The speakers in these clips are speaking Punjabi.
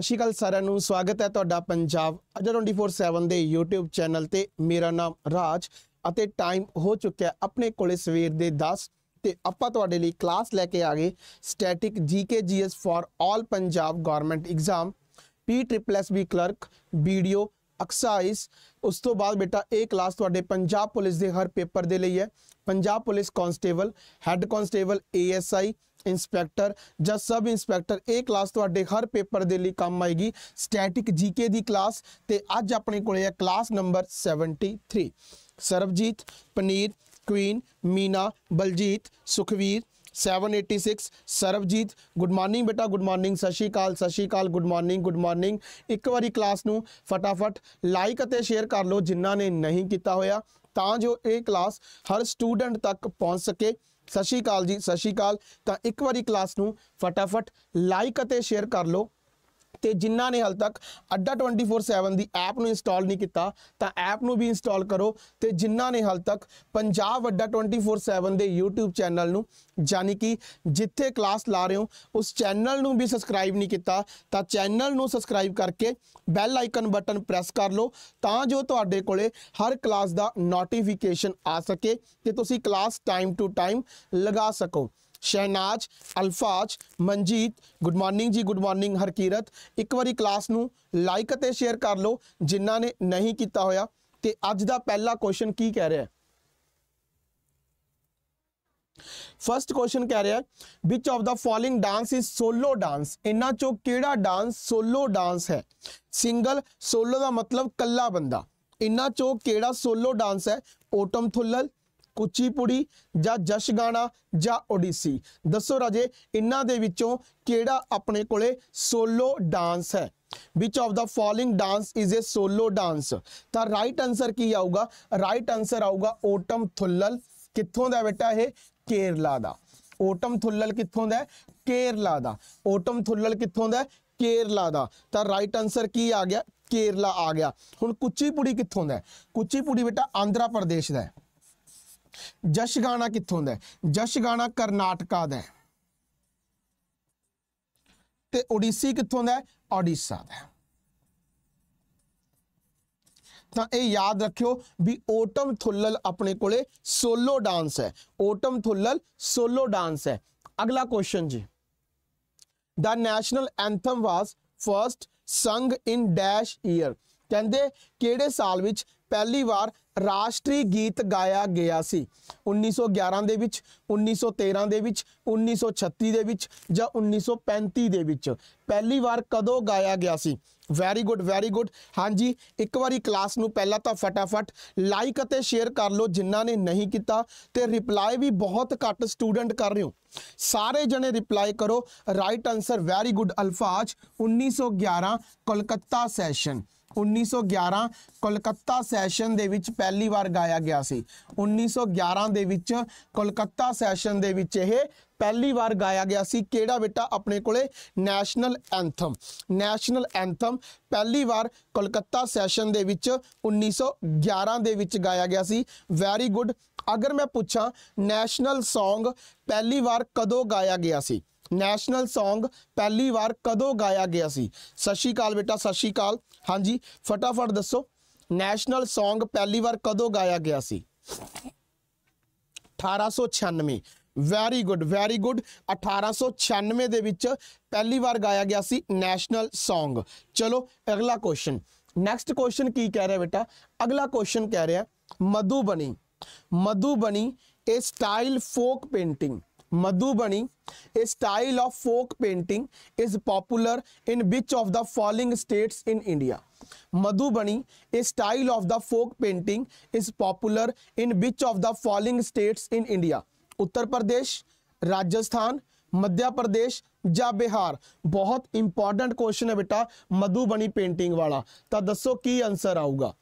ਸਤਿ ਸ਼੍ਰੀ ਅਕਾਲ ਸਾਰਿਆਂ ਨੂੰ ਸਵਾਗਤ ਹੈ ਤੁਹਾਡਾ ਪੰਜਾਬ ਅਜਾ 24/7 ਦੇ YouTube ਚੈਨਲ ਤੇ ਮੇਰਾ ਨਾਮ ਰਾਜ ਅਤੇ ਟਾਈਮ ਹੋ ਚੁੱਕਿਆ ਆਪਣੇ ਕੋਲੇ ਸਵੇਰ ਦੇ 10 ਤੇ ਆਪਾਂ ਤੁਹਾਡੇ ਲਈ ਕਲਾਸ ਲੈ ਕੇ ਆ ਗਏ static GK GS for all Punjab government exam P triple S B clerk video excise ਉਸ ਤੋਂ ਬਾਅਦ ਬੇਟਾ ਇਹ ਕਲਾਸ ਤੁਹਾਡੇ ਪੰਜਾਬ ਪੁਲਿਸ ਦੇ ਹਰ ਪੇਪਰ ਦੇ ਲਈ ਹੈ Punjab police constable head constable ASI inspector ਜਾਂ ਸਬ ਇਨਸਪੈਕਟਰ ਇਹ ਕਲਾਸ ਤੁਹਾਡੇ ਹਰ ਪੇਪਰ ਦੇ ਲਈ ਕੰਮ ਆਏਗੀ ਸਟੈਟਿਕ ਜੀਕੇ ਦੀ ਕਲਾਸ ਤੇ ਅੱਜ ਆਪਣੇ ਕੋਲੇ ਹੈ class number 73 Sarabjit Paneer queen Meena Baljit Sukhvir 786 Sarabjit good morning ਬੇਟਾ ਗੁੱਡ ਮਾਰਨਿੰਗ ਸਤਿ ਸ਼੍ਰੀ ਅਕਾਲ ਸਤਿ ਸ਼੍ਰੀ ਅਕਾਲ ਗੁੱਡ ਮਾਰਨਿੰਗ ਗੁੱਡ ਮਾਰਨਿੰਗ ਇੱਕ ਵਾਰੀ ਕਲਾਸ ਨੂੰ ਫਟਾਫਟ ਲਾਈਕ ਅਤੇ ਸ਼ੇਅਰ ਕਰ ਲਓ ਜਿਨ੍ਹਾਂ ਨੇ ਨਹੀਂ ਕੀਤਾ ਹੋਇਆ ਤਾਂ ਜੋ ਇਹ ਕਲਾਸ ਹਰ ਸਟੂਡੈਂਟ ਤੱਕ ਪਹੁੰਚ ਸਕੇ ਸਤਿ ਸ਼੍ਰੀ ਅਕਾਲ ਜੀ ਸਤਿ ਸ਼੍ਰੀ ਅਕਾਲ ਤਾਂ ਇੱਕ ਵਾਰੀ ਕਲਾਸ ਨੂੰ ਫਟਾਫਟ ਲਾਈਕ ਅਤੇ ਸ਼ੇਅਰ ਕਰ ਲਓ ਤੇ ਜਿਨ੍ਹਾਂ ਨੇ ਹਾਲ ਤੱਕ ਅੱਡਾ 24/7 ਦੀ ਐਪ ਨੂੰ ਇੰਸਟਾਲ ਨਹੀਂ ਕੀਤਾ ਤਾਂ ਐਪ ਨੂੰ ਵੀ ਇੰਸਟਾਲ ਕਰੋ ਤੇ ਜਿਨ੍ਹਾਂ ਨੇ ਹਾਲ ਤੱਕ ਪੰਜਾਬ ਅੱਡਾ 24/7 ਦੇ YouTube ਚੈਨਲ ਨੂੰ ਯਾਨੀ ਕਿ ਜਿੱਥੇ ਕਲਾਸ ਲਾ ਰਹੇ ਹੋ ਉਸ ਚੈਨਲ ਨੂੰ ਵੀ ਸਬਸਕ੍ਰਾਈਬ ਨਹੀਂ ਕੀਤਾ ਤਾਂ ਚੈਨਲ ਨੂੰ ਸਬਸਕ੍ਰਾਈਬ ਕਰਕੇ ਬੈਲ ਆਈਕਨ ਬਟਨ ਪ੍ਰੈਸ ਕਰ ਲਓ ਤਾਂ ਜੋ ਤੁਹਾਡੇ ਕੋਲੇ ਹਰ ਕਲਾਸ ਦਾ ਨੋਟੀਫਿਕੇਸ਼ਨ ਆ ਸਕੇ ਤੇ ਤੁਸੀਂ ਕਲਾਸ ਟਾਈਮ ਟੂ ਟਾਈਮ ਲਗਾ ਸਕੋ ਸ਼ਹਿਨਾਜ਼ ਅਲਫਾਜ਼ ਮਨਜੀਤ ਗੁੱਡ ਮਾਰਨਿੰਗ ਜੀ ਗੁੱਡ ਮਾਰਨਿੰਗ ਹਰਕੀਰਤ ਇੱਕ ਵਾਰੀ ਕਲਾਸ ਨੂੰ ਲਾਈਕ ਅਤੇ ਸ਼ੇਅਰ ਕਰ ਲਓ ਜਿਨ੍ਹਾਂ ਨੇ ਨਹੀਂ ਕੀਤਾ ਹੋਇਆ ਤੇ ਅੱਜ ਦਾ ਪਹਿਲਾ ਕੁਐਸਚਨ ਕੀ ਕਹਿ ਰਿਹਾ ਹੈ ਫਰਸਟ ਕੁਐਸਚਨ ਕਹਿ ਰਿਹਾ which of the following dance is solo dance ਇਹਨਾਂ ਚੋਂ ਕਿਹੜਾ ਡਾਂਸ ਸੋਲੋ ਡਾਂਸ ਹੈ ਸਿੰਗਲ ਸੋਲੋ ਦਾ ਮਤਲਬ ਕੱਲਾ ਬੰਦਾ ਇਹਨਾਂ ਚੋਂ ਕਿਹੜਾ ਸੋਲੋ ਡਾਂਸ ਹੈ ਓਟਮ ਥੁੱਲਲ ਕੁਚੀਪੁੜੀ ਜਾਂ ਜਸ਼ ਗਾਣਾ ਜਾਂ ਓਡੀਸੀ ਦੱਸੋ ਰਾਜੇ ਇਹਨਾਂ ਦੇ ਵਿੱਚੋਂ ਕਿਹੜਾ ਆਪਣੇ ਕੋਲੇ ਸੋਲੋ ਡਾਂਸ ਹੈ which of the following dance is a solo dance ਤਾਂ ਰਾਈਟ ਆਨਸਰ ਕੀ ਆਊਗਾ ਰਾਈਟ ਆਨਸਰ ਆਊਗਾ ਓਟਮ ਥੁੱਲਲ ਕਿੱਥੋਂ ਦਾ ਬੇਟਾ ਇਹ ਕੇਰਲਾ ਦਾ ਓਟਮ ਥੁੱਲਲ ਕਿੱਥੋਂ ਦਾ ਕੇਰਲਾ ਦਾ ਓਟਮ ਥੁੱਲਲ ਕਿੱਥੋਂ ਦਾ ਕੇਰਲਾ ਦਾ ਤਾਂ ਰਾਈਟ ਆਨਸਰ ਕੀ ਆ ਗਿਆ ਕੇਰਲਾ ਆ ਗਿਆ ਹੁਣ ਕੁਚੀਪੁੜੀ ਕਿੱਥੋਂ ਦਾ ਕੁਚੀਪੁੜੀ ਬੇਟਾ ਆਂਧਰਾ ਪ੍ਰਦੇਸ਼ ਦਾ ਹੈ ਜਸ਼ ਗਾਣਾ ਕਿੱਥੋਂ ਦਾ ਜਸ਼ ਗਾਣਾ ਕਰਨਾਟਕਾ ਦਾ ਤੇ ਓਡੀਸੀ ਕਿੱਥੋਂ ਦਾ ਓਡੀਸ਼ਾ ਦਾ ਤਾਂ ਇਹ ਯਾਦ ਰੱਖਿਓ ਵੀ ਓਟਮ ਥੁੱਲਲ ਆਪਣੇ ਕੋਲੇ ਸੋਲੋ ਡਾਂਸ ਹੈ ਓਟਮ ਥੁੱਲਲ ਸੋਲੋ ਡਾਂਸ ਹੈ ਅਗਲਾ ਕੁਐਸਚਨ ਜੀ the national anthem was first sung in dash year ਕਹਿੰਦੇ ਕਿਹੜੇ ਸਾਲ ਵਿੱਚ ਪਹਿਲੀ ਵਾਰ ਰਾਸ਼ਟਰੀ ਗੀਤ ਗਾਇਆ ਗਿਆ ਸੀ 1911 ਦੇ ਵਿੱਚ 1913 ਦੇ ਵਿੱਚ 1936 ਦੇ ਵਿੱਚ ਜਾਂ 1935 ਦੇ ਵਿੱਚ ਪਹਿਲੀ ਵਾਰ ਕਦੋਂ ਗਾਇਆ ਗਿਆ ਸੀ ਵੈਰੀ ਗੁੱਡ ਵੈਰੀ ਗੁੱਡ ਹਾਂਜੀ ਇੱਕ ਵਾਰੀ ਕਲਾਸ ਨੂੰ ਪਹਿਲਾਂ ਤਾਂ ਫਟਾਫਟ ਲਾਈਕ ਅਤੇ ਸ਼ੇਅਰ ਕਰ ਲਓ ਜਿਨ੍ਹਾਂ ਨੇ ਨਹੀਂ ਕੀਤਾ ਤੇ ਰਿਪਲਾਈ ਵੀ ਬਹੁਤ ਘੱਟ ਸਟੂਡੈਂਟ ਕਰ ਰਹੇ ਹੋ ਸਾਰੇ ਜਣੇ ਰਿਪਲਾਈ ਕਰੋ right answer very good Alfaaz 1911 Kolkata session 1911 Kolkata session ਦੇ ਵਿੱਚ ਪਹਿਲੀ ਵਾਰ ਗਾਇਆ ਗਿਆ ਸੀ 1911 ਦੇ ਵਿੱਚ ਕੋਲਕਾਤਾ ਸੈਸ਼ਨ ਦੇ ਵਿੱਚ ਇਹ ਪਹਿਲੀ ਵਾਰ ਗਾਇਆ ਗਿਆ ਸੀ ਕਿਹੜਾ ਬੇਟਾ ਆਪਣੇ ਕੋਲੇ ਨੈਸ਼ਨਲ ਐਂਥਮ ਨੈਸ਼ਨਲ ਐਂਥਮ ਪਹਿਲੀ ਵਾਰ ਕੋਲਕਾਤਾ ਸੈਸ਼ਨ ਦੇ ਵਿੱਚ 1911 ਦੇ ਵਿੱਚ ਗਾਇਆ ਗਿਆ ਸੀ ਵੈਰੀ ਗੁੱਡ ਅਗਰ ਮੈਂ ਪੁੱਛਾਂ ਨੈਸ਼ਨਲ Song ਪਹਿਲੀ ਵਾਰ ਕਦੋਂ ਗਾਇਆ ਗਿਆ ਸੀ ਨੈਸ਼ਨਲ Song ਪਹਿਲੀ ਵਾਰ ਕਦੋਂ ਗਾਇਆ ਗਿਆ ਸੀ ਸਤਿ ਸ਼੍ਰੀ ਅਕਾਲ ਬੇਟਾ ਸਤਿ ਸ਼੍ਰੀ ਅਕਾਲ ਹਾਂਜੀ ਫਟਾਫਟ ਦੱਸੋ ਨੈਸ਼ਨਲ Song ਪਹਿਲੀ ਵਾਰ ਕਦੋਂ ਗਾਇਆ ਗਿਆ ਸੀ 1896 ਵੈਰੀ ਗੁੱਡ ਵੈਰੀ ਗੁੱਡ 1896 ਦੇ ਵਿੱਚ ਪਹਿਲੀ ਵਾਰ ਗਾਇਆ ਗਿਆ ਸੀ ਨੈਸ਼ਨਲ Song ਚਲੋ ਅਗਲਾ ਕੁਐਸਚਨ ਨੈਕਸਟ ਕੁਐਸਚਨ ਕੀ ਕਹਿ ਰਿਹਾ ਬੇਟਾ ਅਗਲਾ ਕੁਐਸਚਨ ਕਹਿ ਰਿਹਾ ਮਧੂਬਨੀ ਮਧੂਬਨੀ ਇਹ style folk painting Madhubani, a style of folk painting, is popular in which of the following states in India? Madhubani, a style of the folk painting, is popular in which of the following states in India? Uttar Pradesh, Rajasthan, Madhya Pradesh या बिहार बहुत इंपॉर्टेंट क्वेश्चन है बेटा मधुबनी पेंटिंग वाला तो दसो की आंसर आऊगा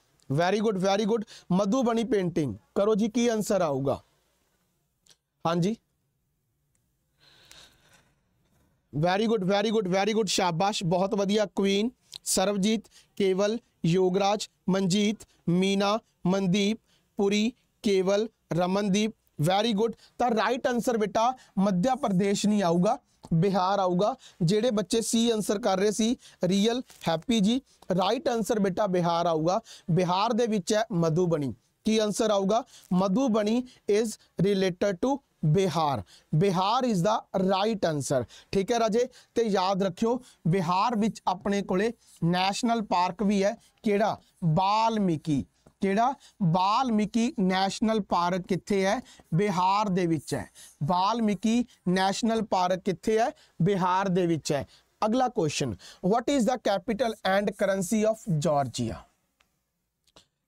very good very good Madhubani painting करो जी की आंसर आऊगा हाँ जी very good very good very good ਸ਼ਾਬਾਸ਼ ਬਹੁਤ ਵਧੀਆ ਕੁਈਨ ਸਰਵਜੀਤ ਕੇਵਲ ਯੋਗਰਾਜ ਮਨਜੀਤ ਮੀਨਾ ਮਨਦੀਪ ਪੁਰੀ ਕੇਵਲ ਰਮਨਦੀਪ ਵੈਰੀ ਗੁੱਡ ਤਾਂ ਰਾਈਟ ਆਨਸਰ ਬੇਟਾ ਮੱਧ ਪ੍ਰਦੇਸ਼ ਨਹੀਂ ਆਊਗਾ ਬਿਹਾਰ ਆਊਗਾ ਜਿਹੜੇ ਬੱਚੇ ਸੀ ਆਨਸਰ ਕਰ ਰਹੇ ਸੀ real happy ji right answer ਬੇਟਾ ਬਿਹਾਰ ਆਊਗਾ ਬਿਹਾਰ ਦੇ ਵਿੱਚ ਹੈ ਮਧੂਬਣੀ ਕੀ ਆਨਸਰ ਆਊਗਾ Madhubani is related to Bihar Bihar is the right answer ਠੀਕ ਹੈ ਰਾਜੇ ਤੇ ਯਾਦ ਰੱਖਿਓ ਬਿਹਾਰ ਵਿੱਚ ਆਪਣੇ ਕੋਲੇ ਨੈਸ਼ਨਲ ਪਾਰਕ ਵੀ ਹੈ ਕਿਹੜਾ ਬਾਲਮੀਕੀ ਕਿਹੜਾ ਬਾਲਮੀਕੀ ਨੈਸ਼ਨਲ ਪਾਰਕ ਕਿੱਥੇ ਹੈ ਬਿਹਾਰ ਦੇ ਵਿੱਚ ਹੈ ਬਾਲਮੀਕੀ ਨੈਸ਼ਨਲ ਪਾਰਕ ਕਿੱਥੇ ਹੈ ਬਿਹਾਰ ਦੇ ਵਿੱਚ ਹੈ ਅਗਲਾ question what is the capital and currency of Georgia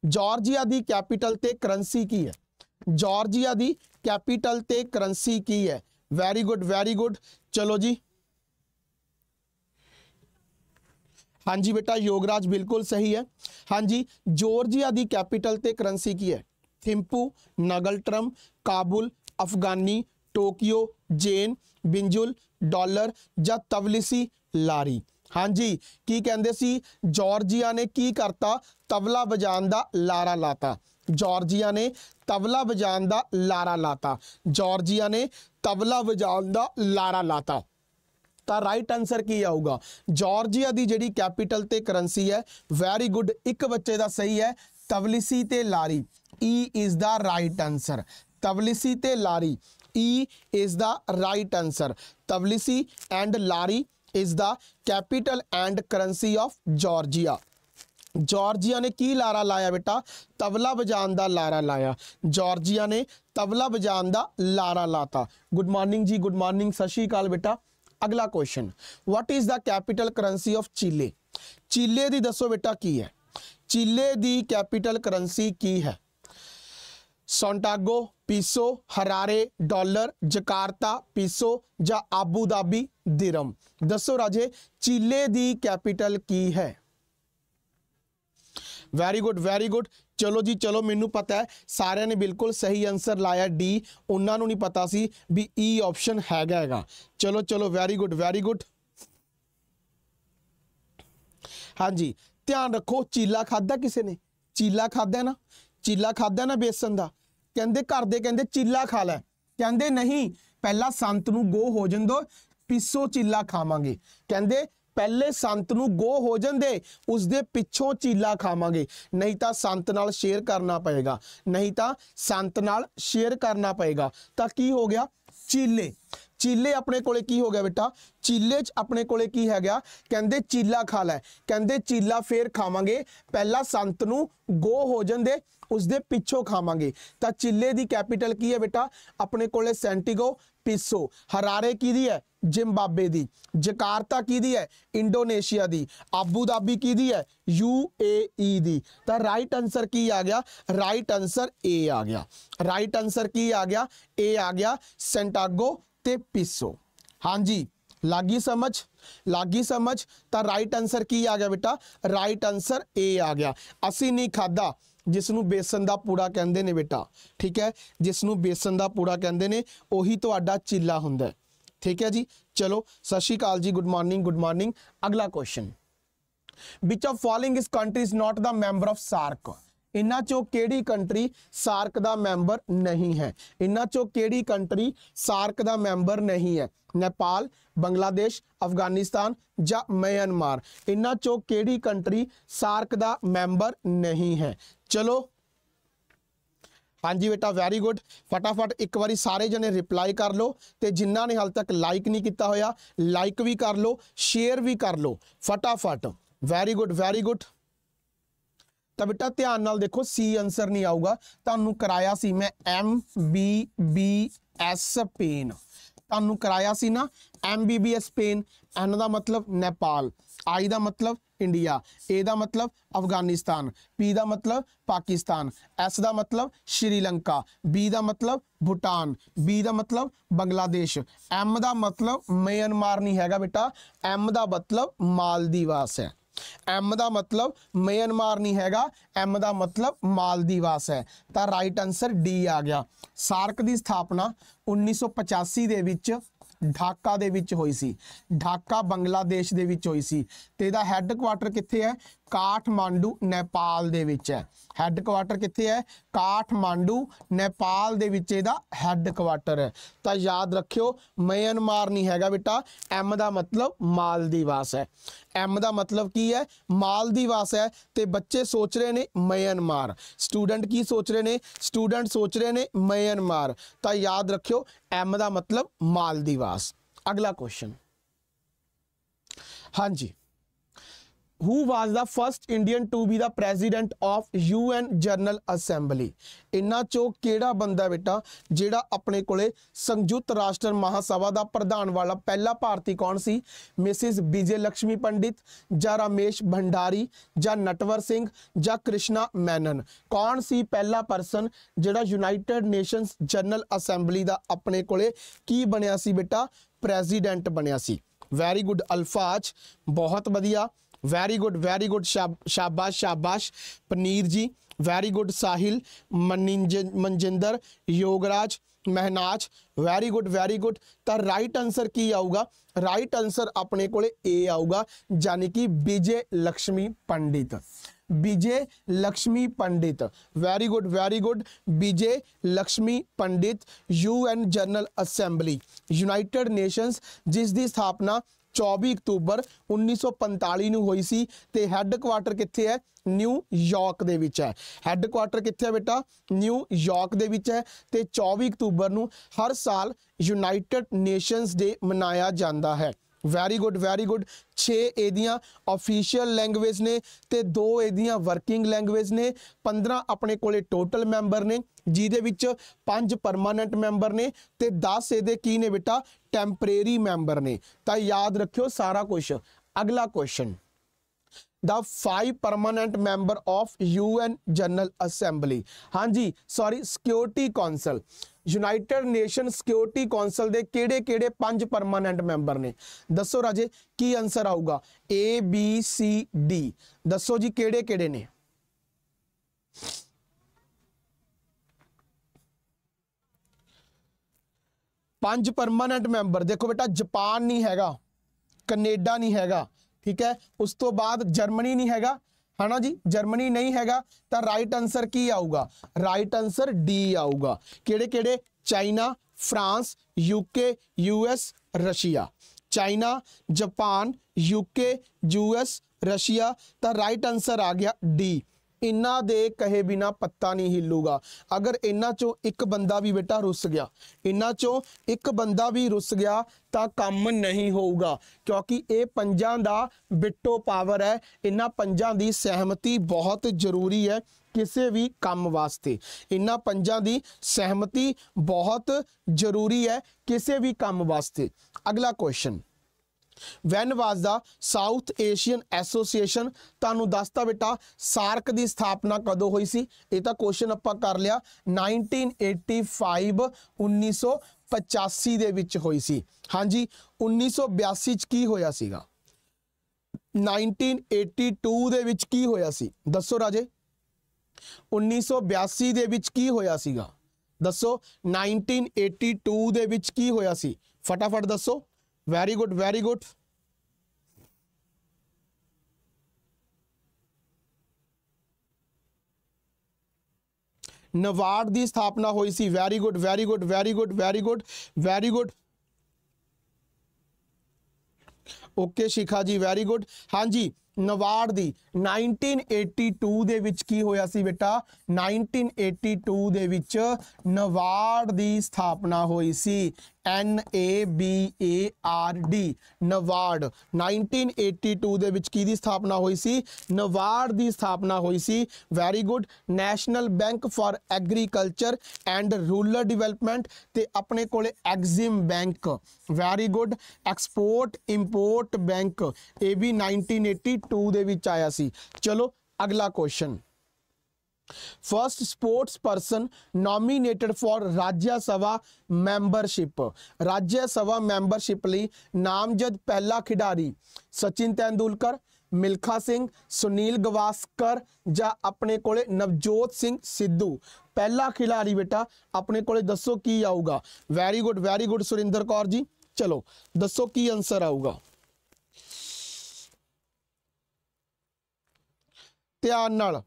Georgia ਦੀ ਕੈਪੀਟਲ ਤੇ ਕਰੰਸੀ ਕੀ ਹੈ ਜਾਰਜੀਆ ਦੀ ਕੈਪੀਟਲ ਤੇ ਕਰੰਸੀ ਕੀ ਹੈ ਵੈਰੀ ਗੁੱਡ ਵੈਰੀ ਗੁੱਡ ਚਲੋ ਜੀ ਹਾਂਜੀ ਬੇਟਾ ਯੋਗਰਾਜ ਬਿਲਕੁਲ ਸਹੀ ਹੈ ਹਾਂਜੀ ਜੋਰਜੀਆ ਦੀ ਕੈਪੀਟਲ ਤੇ ਕਰੰਸੀ ਕੀ ਹੈ Thimphu ngultrum Kabul afghani Tokyo yen Banjul dollar ਜਾਂ ਤਵਲਿਸੀ ਲਾਰੀ ਹਾਂਜੀ ਕੀ ਕਹਿੰਦੇ ਸੀ ਜੋਰਜੀਆ ਨੇ ਕੀ ਕਰਤਾ ਤਬਲਾ ਵਜਾਉਣ ਦਾ ਲਾਰਾ ਲਾਤਾ ਜਾਰਜੀਆ ਨੇ ਤਬਲਾ ਵਜਾਣ ਦਾ ਲਾਰਾ ਲਾਤਾ ਜਾਰਜੀਆ ਨੇ ਤਬਲਾ ਵਜਾਣ ਦਾ ਲਾਰਾ ਲਾਤਾ ਤਾਂ ਰਾਈਟ ਆਨਸਰ ਕੀ ਆਊਗਾ ਜਾਰਜੀਆ ਦੀ ਜਿਹੜੀ ਕੈਪੀਟਲ ਤੇ ਕਰੰਸੀ ਹੈ ਵੈਰੀ ਗੁੱਡ ਇੱਕ ਬੱਚੇ ਦਾ ਸਹੀ ਹੈ ਤਬਲਿਸੀ ਤੇ lari E is the right answer Tbilisi ਤੇ lari E is the right answer Tbilisi and lari is the capital and currency of Georgia Georgia ने की लारा लाया बेटा तबला बजान का लारा लाया जॉर्जिया ने तबला बजान लारा लाता गुड मॉर्निंग जी गुड मॉर्निंग सत श्रीकाल बेटा अगला question what is the capital currency of Chile Chile की दसो बेटा की है चीले की कैपीटल करंसी की है Santiago peso Harare dollar Jakarta peso या आबूधाबी दिरम दसो राजे चीले की कैपीटल की है ਵੈਰੀ ਗੁੱਡ ਵੈਰੀ ਗੁੱਡ ਚਲੋ ਜੀ ਚਲੋ ਮੈਨੂੰ ਪਤਾ ਹੈ ਸਾਰਿਆਂ ਨੇ ਬਿਲਕੁਲ ਸਹੀ ਆਨਸਰ ਲਾਇਆ ਡੀ ਉਹਨਾਂ ਨੂੰ ਨਹੀਂ ਪਤਾ ਸੀ ਵੀ ਈ e ਆਪਸ਼ਨ ਹੈਗਾ ਹੈਗਾ ਚਲੋ ਚਲੋ ਵੈਰੀ ਗੁੱਡ ਵੈਰੀ ਗੁੱਡ ਹਾਂਜੀ ਧਿਆਨ ਰੱਖੋ ਚੀਲਾ ਖਾਦਾ ਕਿਸੇ ਨੇ ਚੀਲਾ ਖਾਦਾ ਨਾ ਚੀਲਾ ਖਾਦਾ ਨਾ ਬੇਸਨ ਦਾ ਕਹਿੰਦੇ ਘਰ ਦੇ ਕਹਿੰਦੇ ਚੀਲਾ ਖਾ ਲੈ ਕਹਿੰਦੇ ਨਹੀਂ ਪਹਿਲਾਂ ਸੰਤ ਨੂੰ ਗੋ ਹੋ ਜਾਂਦੋ ਪਿੱਸੋ ਚੀਲਾ ਖਾਵਾਂਗੇ ਕਹਿੰਦੇ ਪਹਿਲੇ ਸੰਤ ਨੂੰ ਗੋ ਹੋ ਜਾਂਦੇ ਉਸ ਦੇ ਪਿੱਛੋਂ ਚੀਲਾ ਖਾਵਾਂਗੇ ਨਹੀਂ ਤਾਂ ਸੰਤ ਨਾਲ ਸ਼ੇਅਰ ਕਰਨਾ ਪਏਗਾ ਨਹੀਂ ਤਾਂ ਸੰਤ ਨਾਲ ਸ਼ੇਅਰ ਕਰਨਾ ਪਏਗਾ ਤਾਂ ਕੀ ਹੋ ਗਿਆ ਚੀਲੇ ਚੀਲੇ ਆਪਣੇ ਕੋਲੇ ਕੀ ਹੋ ਗਿਆ ਬੇਟਾ ਚੀਲੇ 'ਚ ਆਪਣੇ ਕੋਲੇ ਕੀ ਹੈਗਾ ਕਹਿੰਦੇ ਚੀਲਾ ਖਾ ਲੈ ਕਹਿੰਦੇ ਚੀਲਾ ਫੇਰ ਖਾਵਾਂਗੇ ਪਹਿਲਾ ਸੰਤ ਨੂੰ ਗੋ ਹੋ ਜਾਂਦੇ ਉਸ ਦੇ ਪਿੱਛੋਂ ਖਾਵਾਂਗੇ ਤਾਂ ਚੀਲੇ ਦੀ ਕੈਪੀਟਲ ਕੀ ਹੈ ਬੇਟਾ ਆਪਣੇ ਕੋਲੇ ਸੈਂਟੀਗੋ ਪੀਸੋ ਹਰਾਰੇ ਕੀ ਦੀ ਹੈ ਜ਼ਿੰਬਾਬਵੇ ਦੀ ਜਕਾਰਤਾ ਕੀ ਦੀ ਹੈ ਇੰਡੋਨੇਸ਼ੀਆ ਦੀ ਆਬੂ ਦਾਬੀ ਦੀ ਹੈ ਯੂਏਈ ਦੀ ਤਾਂ ਰਾਈਟ ਆਨਸਰ ਕੀ ਆ ਗਿਆ ਰਾਈਟ ਆਨਸਰ ਏ ਆ ਗਿਆ ਰਾਈਟ ਆਨਸਰ ਕੀ ਆ ਗਿਆ ਏ ਆ ਗਿਆ ਸੈਂਟਾਗੋ ਤੇ ਪੀਸੋ ਹਾਂਜੀ ਲਾਗੀ ਸਮਝ ਲਾਗੀ ਸਮਝ ਤਾਂ ਰਾਈਟ ਆਨਸਰ ਕੀ ਆ ਗਿਆ ਬੇਟਾ ਰਾਈਟ ਆਨਸਰ ਏ ਆ ਗਿਆ ਅਸੀਂ ਨਹੀਂ ਖਾਦਾ ਜਿਸ ਨੂੰ ਬੇਸਨ ਦਾ ਪੂੜਾ ਕਹਿੰਦੇ ਨੇ ਬੇਟਾ ਠੀਕ ਹੈ ਜਿਸ ਨੂੰ ਬੇਸਨ ਦਾ ਪੂੜਾ ਕਹਿੰਦੇ ਨੇ ਉਹੀ ਤੁਹਾਡਾ ਚਿੱਲਾ ਹੁੰਦਾ ਠੀਕ ਹੈ ਜੀ ਚਲੋ ਸਤਿ ਸ਼੍ਰੀ ਅਕਾਲ ਜੀ ਗੁੱਡ ਮਾਰਨਿੰਗ ਗੁੱਡ ਮਾਰਨਿੰਗ ਅਗਲਾ question which of following is country is not the member of SAARC ਇਹਨਾਂ ਚੋਂ ਕਿਹੜੀ ਕੰਟਰੀ ਸਾਰਕ ਦਾ ਮੈਂਬਰ ਨਹੀਂ ਹੈ ਇਹਨਾਂ ਚੋਂ ਕਿਹੜੀ ਕੰਟਰੀ ਸਾਰਕ ਦਾ ਮੈਂਬਰ ਨਹੀਂ ਹੈ ਨੇਪਾਲ ਬੰਗਲਾਦੇਸ਼ ਅਫਗਾਨਿਸਤਾਨ ਜਾਂ ਮਿਆਂਮਾਰ ਇਹਨਾਂ ਚੋਂ ਕਿਹੜੀ ਕੰਟਰੀ ਸਾਰਕ ਦਾ ਮੈਂਬਰ ਨਹੀਂ ਹੈ ਚਲੋ ਹਾਂਜੀ ਬੇਟਾ ਵੈਰੀ ਗੁੱਡ ਫਟਾਫਟ ਇੱਕ ਵਾਰੀ ਸਾਰੇ ਜਣੇ ਰਿਪਲਾਈ ਕਰ ਲਓ ਤੇ ਜਿਨ੍ਹਾਂ ਨੇ ਹਾਲ ਤੱਕ ਲਾਈਕ ਨਹੀਂ ਕੀਤਾ ਹੋਇਆ ਲਾਈਕ ਵੀ ਕਰ ਲਓ ਸ਼ੇਅਰ ਵੀ ਕਰ ਲਓ ਫਟਾਫਟ ਵੈਰੀ ਗੁੱਡ ਵੈਰੀ ਗੁੱਡ ਤਾਂ ਬੇਟਾ ਧਿਆਨ ਨਾਲ ਦੇਖੋ ਸੀ ਆਨਸਰ ਨਹੀਂ ਆਊਗਾ ਤੁਹਾਨੂੰ ਕਰਾਇਆ ਸੀ ਮੈਂ M B B S pen ਤੁਹਾਨੂੰ ਕਰਾਇਆ ਸੀ ਨਾ M B B S pen N ਦਾ ਮਤਲਬ ਨੇਪਾਲ ਆਈ ਦਾ ਮਤਲਬ ਇੰਡੀਆ ਏ ਦਾ ਮਤਲਬ ਅਫਗਾਨਿਸਤਾਨ ਪੀ ਦਾ ਮਤਲਬ ਪਾਕਿਸਤਾਨ ਐਸ ਦਾ ਮਤਲਬ ਸ਼੍ਰੀਲੰਕਾ ਬੀ ਦਾ ਮਤਲਬ ਭੂਟਾਨ ਬੀ ਦਾ ਮਤਲਬ ਬੰਗਲਾਦੇਸ਼ ਐਮ ਦਾ ਮਤਲਬ ਮਿਆਂਮਾਰ ਨਹੀਂ ਹੈਗਾ ਬੇਟਾ ਐਮ ਦਾ ਮਤਲਬ ਮਾਲਦੀਵਾਸ ਹੈ ਐਮ ਦਾ ਮਤਲਬ ਮਿਆਂਮਾਰ ਨਹੀਂ ਹੈਗਾ ਐਮ ਦਾ ਮਤਲਬ ਮਾਲਦੀਵਾਸ ਹੈ ਤਾਂ ਰਾਈਟ ਆਨਸਰ ਡੀ ਆ ਗਿਆ ਸਾਰਕ ਦੀ ਸਥਾਪਨਾ 1985 ਦੇ ਵਿੱਚ ਢਾਕਾ ਦੇ ਵਿੱਚ ਹੋਈ ਸੀ ਢਾਕਾ ਬੰਗਲਾਦੇਸ਼ ਦੇ ਵਿੱਚ ਹੋਈ ਸੀ ਤੇ ਇਹਦਾ ਹੈੱਡਕੁਆਟਰ ਕਿੱਥੇ ਹੈ ਕਾਠਮਾਂਡੂ ਨੇਪਾਲ ਦੇ ਵਿੱਚ ਹੈ ਹੈੱਡ ਕੁਆਟਰ ਕਿੱਥੇ ਹੈ ਕਾਠਮਾਂਡੂ ਨੇਪਾਲ ਦੇ ਵਿੱਚ ਇਹਦਾ ਹੈੱਡ ਕੁਆਟਰ ਹੈ ਤਾਂ ਯਾਦ ਰੱਖਿਓ ਮਿਆਂਮਾਰ ਨਹੀਂ ਹੈਗਾ ਬੇਟਾ ਐਮ ਦਾ ਮਤਲਬ ਮਾਲਦੀਵਾਸ ਹੈ ਐਮ ਦਾ ਮਤਲਬ ਕੀ ਹੈ ਮਾਲਦੀਵਾਸ ਹੈ ਤੇ ਬੱਚੇ ਸੋਚ ਰਹੇ ਨੇ ਮਿਆਂਮਾਰ ਸਟੂਡੈਂਟ ਕੀ ਸੋਚ ਰਹੇ ਨੇ ਸਟੂਡੈਂਟ ਸੋਚ ਰਹੇ ਨੇ ਮਿਆਂਮਾਰ ਤਾਂ ਯਾਦ ਰੱਖਿਓ ਐਮ ਦਾ ਮਤਲਬ ਮਾਲਦੀਵਾਸ ਅਗਲਾ ਕੁਐਸਚਨ ਹਾਂਜੀ who was the first Indian to be the president of UN General Assembly ਇਨ੍ਹਾਂ ਚੋਂ ਕਿਹੜਾ ਬੰਦਾ ਬੇਟਾ ਜਿਹੜਾ ਆਪਣੇ ਕੋਲੇ ਸੰਯੁਕਤ ਰਾਸ਼ਟਰ ਮਹਾਸਭਾ ਦਾ ਪ੍ਰਧਾਨ ਵਾਲਾ ਪਹਿਲਾ ਭਾਰਤੀ ਕੌਣ ਸੀ ਮਿਸਿਸ ਵਿਜੇ ਲక్ష్ਮੀ ਪੰਡਿਤ ਜਾਂ ਰਮੇਸ਼ ਭੰਡਾਰੀ ਜਾਂ ਨਟਵਰ ਸਿੰਘ ਜਾਂ ਕ੍ਰਿਸ਼ਨਾ ਮੈਨਨ ਕੌਣ ਸੀ ਪਹਿਲਾ ਪਰਸਨ ਜਿਹੜਾ ਯੂਨਾਈਟਿਡ ਨੇਸ਼ਨਸ ਜਨਰਲ ਅਸੈਂਬਲੀ ਦਾ ਆਪਣੇ ਕੋਲੇ ਕੀ ਬਣਿਆ ਸੀ ਬੇਟਾ ਪ੍ਰੈਜ਼ੀਡੈਂਟ ਬਣਿਆ ਸੀ ਵੈਰੀ ਗੁੱਡ ਅਲਫਾਜ਼ ਬਹੁਤ ਵਧੀਆ ਵੈਰੀ ਗੁੱਡ ਵੈਰੀ ਗੁੱਡ ਸ਼ਾਬਾਸ਼ ਸ਼ਾਬਾਸ਼ Paneer ji very good Sahil Maninder Yograj Mehnaz very good very good ਤਾਂ ਰਾਈਟ ਆਨਸਰ ਕੀ ਆਊਗਾ ਰਾਈਟ ਆਨਸਰ ਆਪਣੇ ਕੋਲੇ A ਆਊਗਾ ਯਾਨੀ ਕਿ Vijay Lakshmi Pandit Vijay Lakshmi Pandit very good very good Vijay Lakshmi Pandit UN General Assembly United Nations ਜਿਸ ਦੀ ਸਥਾਪਨਾ 24 ਅਕਤੂਬਰ 1945 ਨੂੰ ਹੋਈ ਸੀ ਤੇ ਹੈੱਡ ਕੁਆਟਰ ਕਿੱਥੇ ਹੈ ਨਿਊ ਯਾਰਕ ਦੇ ਵਿੱਚ ਹੈ ਹੈੱਡ ਕੁਆਟਰ ਕਿੱਥੇ ਹੈ ਬੇਟਾ ਨਿਊ ਯਾਰਕ ਦੇ ਵਿੱਚ ਹੈ ਤੇ 24 ਅਕਤੂਬਰ ਨੂੰ ਹਰ ਸਾਲ ਯੂਨਾਈਟਿਡ ਨੇਸ਼ਨਸ ਡੇ ਮਨਾਇਆ ਜਾਂਦਾ ਹੈ ਵੈਰੀ ਗੁੱਡ ਵੈਰੀ ਗੁੱਡ 6 ਇਹਦੀਆਂ ਅਫੀਸ਼ੀਅਲ ਲੈਂਗੁਏਜ ਨੇ ਤੇ 2 ਇਹਦੀਆਂ ਵਰਕਿੰਗ ਲੈਂਗੁਏਜ ਨੇ 15 ਆਪਣੇ ਕੋਲੇ ਟੋਟਲ ਮੈਂਬਰ ਨੇ ਜਿਹਦੇ ਵਿੱਚ 5 ਪਰਮਾਨੈਂਟ ਮੈਂਬਰ ਨੇ ਤੇ 10 ਇਹਦੇ ਕੀ ਨੇ ਬੇਟਾ ਟੈਂਪਰੇਰੀ ਮੈਂਬਰ ਨੇ ਤਾਂ ਯਾਦ ਰੱਖਿਓ ਸਾਰਾ ਕੁਝ ਅਗਲਾ question the 5 permanent member of UN General Assembly ਹਾਂਜੀ sorry security council United Nation security council ਦੇ ਕਿਹੜੇ-ਕਿਹੜੇ ਪੰਜ ਪਰਮਨੈਂਟ ਮੈਂਬਰ ਨੇ ਦੱਸੋ ਰਾਜੇ ਕੀ ਆਨਸਰ ਆਊਗਾ A B C D ਦੱਸੋ ਜੀ ਕਿਹੜੇ-ਕਿਹੜੇ ਨੇ ਪੰਜ ਪਰਮਨੈਂਟ ਮੈਂਬਰ ਦੇਖੋ ਬੇਟਾ ਜਾਪਾਨ ਨਹੀਂ ਹੈਗਾ ਕੈਨੇਡਾ ਨਹੀਂ ਹੈਗਾ ठीक है उस तो बाद जर्मनी नहीं है है ना जी जर्मनी नहीं है तो राइट आंसर की आऊगा राइट आंसर डी आऊगा कि China France UK US Russia China Japan UK US Russia तो राइट आंसर आ गया डी ਇਨਾ ਦੇ ਕਹੇ ਬਿਨਾ ਪੱਤਾ ਨਹੀਂ ਹਿੱਲੂਗਾ ਅਗਰ ਇਹਨਾਂ ਚੋਂ ਇੱਕ ਬੰਦਾ ਵੀ ਬੇਟਾ ਰੁੱਸ ਗਿਆ ਇਹਨਾਂ ਚੋਂ ਇੱਕ ਬੰਦਾ ਵੀ ਰੁੱਸ ਗਿਆ ਤਾਂ ਕੰਮ ਨਹੀਂ ਹੋਊਗਾ ਕਿਉਂਕਿ ਇਹ ਪੰਜਾਂ ਦਾ ਬਿੱਟੋ ਪਾਵਰ ਹੈ ਇਹਨਾਂ ਪੰਜਾਂ ਦੀ ਸਹਿਮਤੀ ਬਹੁਤ ਜ਼ਰੂਰੀ ਹੈ ਕਿਸੇ ਵੀ ਕੰਮ ਵਾਸਤੇ ਇਹਨਾਂ ਪੰਜਾਂ ਦੀ ਸਹਿਮਤੀ ਬਹੁਤ ਜ਼ਰੂਰੀ ਹੈ ਕਿਸੇ ਵੀ ਕੰਮ ਵਾਸਤੇ ਅਗਲਾ question when was the South Asian association ਤੁਹਾਨੂੰ ਦੱਸਤਾ ਬੇਟਾ ਸਾਰਕ ਦੀ ਸਥਾਪਨਾ ਕਦੋਂ ਹੋਈ ਸੀ ਇਹ ਤਾਂ ਕੁਐਸਚਨ ਆਪਾਂ ਕਰ ਲਿਆ 1985 1985 ਦੇ ਵਿੱਚ ਹੋਈ ਸੀ ਹਾਂਜੀ 1982 ਚ ਕੀ ਹੋਇਆ ਸੀਗਾ 1982 ਦੇ ਵਿੱਚ ਕੀ ਹੋਇਆ ਸੀ ਦੱਸੋ ਰਾਜੇ 1982 ਦੇ ਵਿੱਚ ਕੀ ਹੋਇਆ ਸੀਗਾ ਦੱਸੋ 1982 ਦੇ ਵਿੱਚ ਕੀ ਹੋਇਆ ਸੀ ਫਟਾਫਟ ਦੱਸੋ very good very good NABARD की स्थापना हुई सी very good very good very good very good very good okay Shikha ji very good हाँ जी नवाड की 1982 ਦੇ ਵਿੱਚ ਕੀ ਹੋਇਆ ਸੀ ਬੇਟਾ 1982 ਦੇ ਵਿੱਚ ਨਵਾਰਡ ਦੀ ਸਥਾਪਨਾ ਹੋਈ ਸੀ N A B A R D NABARD 1982 ਦੇ ਵਿੱਚ ਕੀ ਦੀ ਸਥਾਪਨਾ ਹੋਈ ਸੀ ਨਵਾਰਡ ਦੀ ਸਥਾਪਨਾ ਹੋਈ ਸੀ very good National Bank for Agriculture and Rural Development ਤੇ ਆਪਣੇ ਕੋਲੇ EXIM bank very good export import bank ਇਹ ਵੀ 1982 ਦੇ ਵਿੱਚ ਆਇਆ ਸੀ ਸੀ ਚਲੋ ਅਗਲਾ question first sports person nominated for Rajya Sabha membership Rajya Sabha membership ਲਈ ਨਾਮਜ਼ਦ ਪਹਿਲਾ ਖਿਡਾਰੀ ਸਚਿਨ ਤੈਂਦੂਲਕਰ ਮਿਲਖਾ ਸਿੰਘ ਸੁਨੀਲ ਗਵਾਸਕਰ ਜਾਂ ਆਪਣੇ ਕੋਲੇ ਨਵਜੋਤ ਸਿੰਘ ਸਿੱਧੂ ਪਹਿਲਾ ਖਿਡਾਰੀ ਬੇਟਾ ਆਪਣੇ ਕੋਲੇ ਦੱਸੋ ਕੀ ਆਊਗਾ very good very good Surinder Kaur ji ਚਲੋ ਦੱਸੋ ਕੀ ਆਨਸਰ ਆਊਗਾ ਧਿਆਨ ਨਾਲ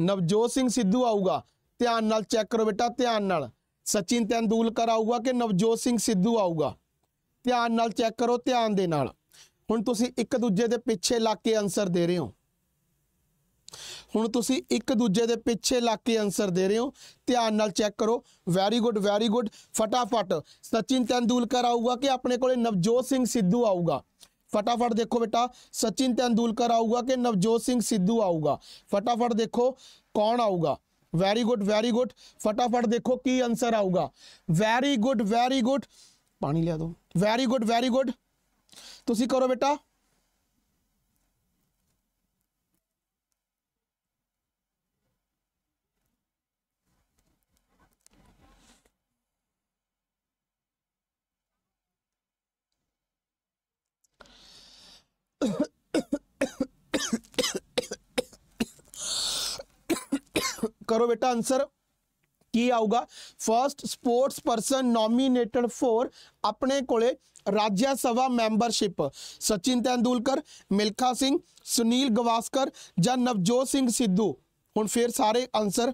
ਨਵਜੋਤ ਸਿੰਘ ਸਿੱਧੂ ਆਊਗਾ ਧਿਆਨ ਨਾਲ ਚੈੱਕ ਕਰੋ ਬੇਟਾ ਧਿਆਨ ਨਾਲ ਸਚਿਨ ਤੈਂਦੂਲਕਰ ਆਊਗਾ ਕਿ ਨਵਜੋਤ ਸਿੰਘ ਸਿੱਧੂ ਆਊਗਾ ਧਿਆਨ ਨਾਲ ਚੈੱਕ ਕਰੋ ਧਿਆਨ ਦੇ ਨਾਲ ਹੁਣ ਤੁਸੀਂ ਇੱਕ ਦੂਜੇ ਦੇ ਪਿੱਛੇ ਲਾ ਕੇ ਆਨਸਰ ਦੇ ਰਹੇ ਹੋ ਹੁਣ ਤੁਸੀਂ ਇੱਕ ਦੂਜੇ ਦੇ ਪਿੱਛੇ ਲਾ ਕੇ ਆਨਸਰ ਦੇ ਰਹੇ ਹੋ ਧਿਆਨ ਨਾਲ ਚੈੱਕ ਕਰੋ ਵੈਰੀ ਗੁੱਡ ਵੈਰੀ ਗੁੱਡ ਫਟਾਫਟ ਸਚਿਨ ਤੈਂਦੂਲਕਰ ਆਊਗਾ ਕਿ ਆਪਣੇ ਕੋਲੇ ਨਵਜੋਤ ਸਿੰਘ ਸਿੱਧੂ ਆਊਗਾ फटाफट देखो बेटा सचिन तेंदुलकर आऊगा कि नवजोत सिंह सिद्धू आऊगा फटाफट देखो कौन आऊगा वेरी गुड वेरी गुड फटाफट देखो की आंसर आऊगा वेरी गुड वेरी गुड पानी लिया दो वेरी गुड वेरी गुड तुम करो बेटा करो बेटा आंसर क्या आऊगा first sports person nominated for अपने को राज्यसभा मैंबरशिप सचिन तेंदुलकर मिल्खा सिंह सुनील गवास्कर ज नवजोत सिंह सिद्धू हूँ फिर सारे आंसर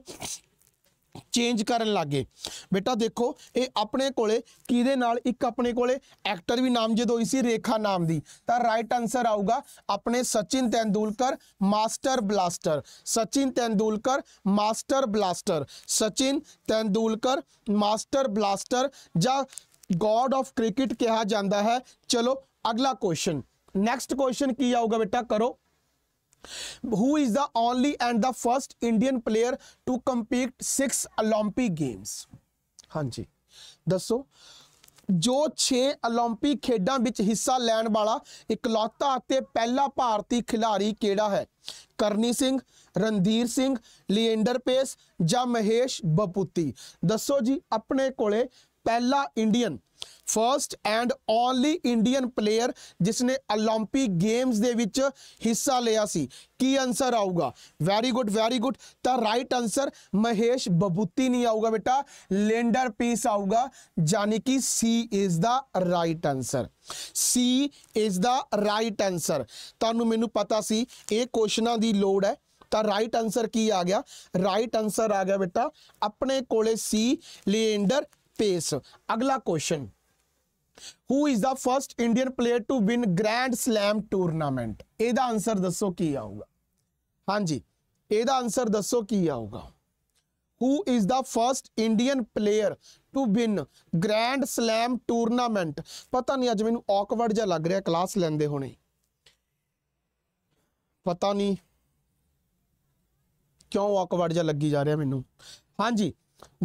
ਚੇਂਜ ਕਰਨ ਲੱਗੇ ਬੇਟਾ ਦੇਖੋ ਇਹ ਆਪਣੇ ਕੋਲੇ ਕਿਹਦੇ ਨਾਲ ਇੱਕ ਆਪਣੇ ਕੋਲੇ ਐਕਟਰ ਵੀ ਨਾਮਜ਼ਦ ਹੋਈ ਸੀ ਰੇਖਾ ਨਾਮ ਦੀ ਤਾਂ ਰਾਈਟ ਆਨਸਰ ਆਊਗਾ ਆਪਣੇ Sachin Tendulkar master blaster Sachin Tendulkar master blaster Sachin Tendulkar master blaster ਜਾਂ ਗॉड ਆਫ ਕ੍ਰਿਕਟ ਕਿਹਾ ਜਾਂਦਾ ਹੈ ਚਲੋ ਅਗਲਾ ਕੁਐਸਚਨ ਨੈਕਸਟ ਕੁਐਸਚਨ ਕੀ ਆਊਗਾ ਬੇਟਾ ਕਰੋ who is the only and the first Indian player to compete 6 Olympic games ਹਾਂਜੀ ਦੱਸੋ ਜੋ 6 올림픽 ਖੇਡਾਂ ਵਿੱਚ ਹਿੱਸਾ ਲੈਣ ਵਾਲਾ ਇਕਲੌਤਾ ਅਤੇ ਪਹਿਲਾ ਭਾਰਤੀ ਖਿਡਾਰੀ ਕਿਹੜਾ ਹੈ ਕਰਨੀ ਸਿੰਘ ਰਣਧੀਰ ਸਿੰਘ ਲੀਐਂਡਰ ਪੇਸ ਜਾਂ ਮਹੇਸ਼ ਬਪੂਤੀ ਦੱਸੋ ਜੀ ਆਪਣੇ ਕੋਲੇ ਪਹਿਲਾ Indian first and only Indian player ਜਿਸ ਨੇ 올림픽 ਗੇਮਸ ਦੇ ਵਿੱਚ ਹਿੱਸਾ ਲਿਆ ਸੀ ਕੀ ਆਨਸਰ ਆਊਗਾ ਵੈਰੀ ਗੁੱਡ ਵੈਰੀ ਗੁੱਡ ਤਾਂ ਰਾਈਟ ਆਨਸਰ ਮਹੇਸ਼ ਬਬੂਤੀ ਨਹੀਂ ਆਊਗਾ ਬੇਟਾ ਲੈਂਡਰ ਪੀਸ ਆਊਗਾ ਯਾਨੀ ਕਿ C is the right answer C is the right answer ਤੁਹਾਨੂੰ ਮੈਨੂੰ ਪਤਾ ਸੀ ਇਹ ਕੁਐਸਚਨਾਂ ਦੀ ਲੋੜ ਹੈ ਤਾਂ ਰਾਈਟ ਆਨਸਰ ਕੀ ਆ ਗਿਆ ਰਾਈਟ ਆਨਸਰ ਆ ਗਿਆ ਬੇਟਾ ਆਪਣੇ ਕੋਲੇ ਸੀ ਲੈਂਡਰ ਸਪੇਸ ਅਗਲਾ question who is the first Indian player to win grand slam tournament ਇਹਦਾ ਆਨਸਰ ਦੱਸੋ ਕੀ ਆਊਗਾ ਹਾਂਜੀ ਇਹਦਾ ਆਨਸਰ ਦੱਸੋ ਕੀ ਆਊਗਾ who is the first Indian player to win grand slam tournament ਪਤਾ ਨਹੀਂ ਅੱਜ ਮੈਨੂੰ ਔਕਵਰਡ ਜਿਹਾ ਲੱਗ ਰਿਹਾ ਕਲਾਸ ਲੈਂਦੇ ਹੋਣੇ ਪਤਾ ਨਹੀਂ ਕਿਉਂ ਔਕਵਰਡ ਜਿਹਾ ਲੱਗੀ ਜਾ ਰਿਹਾ ਮੈਨੂੰ ਹਾਂਜੀ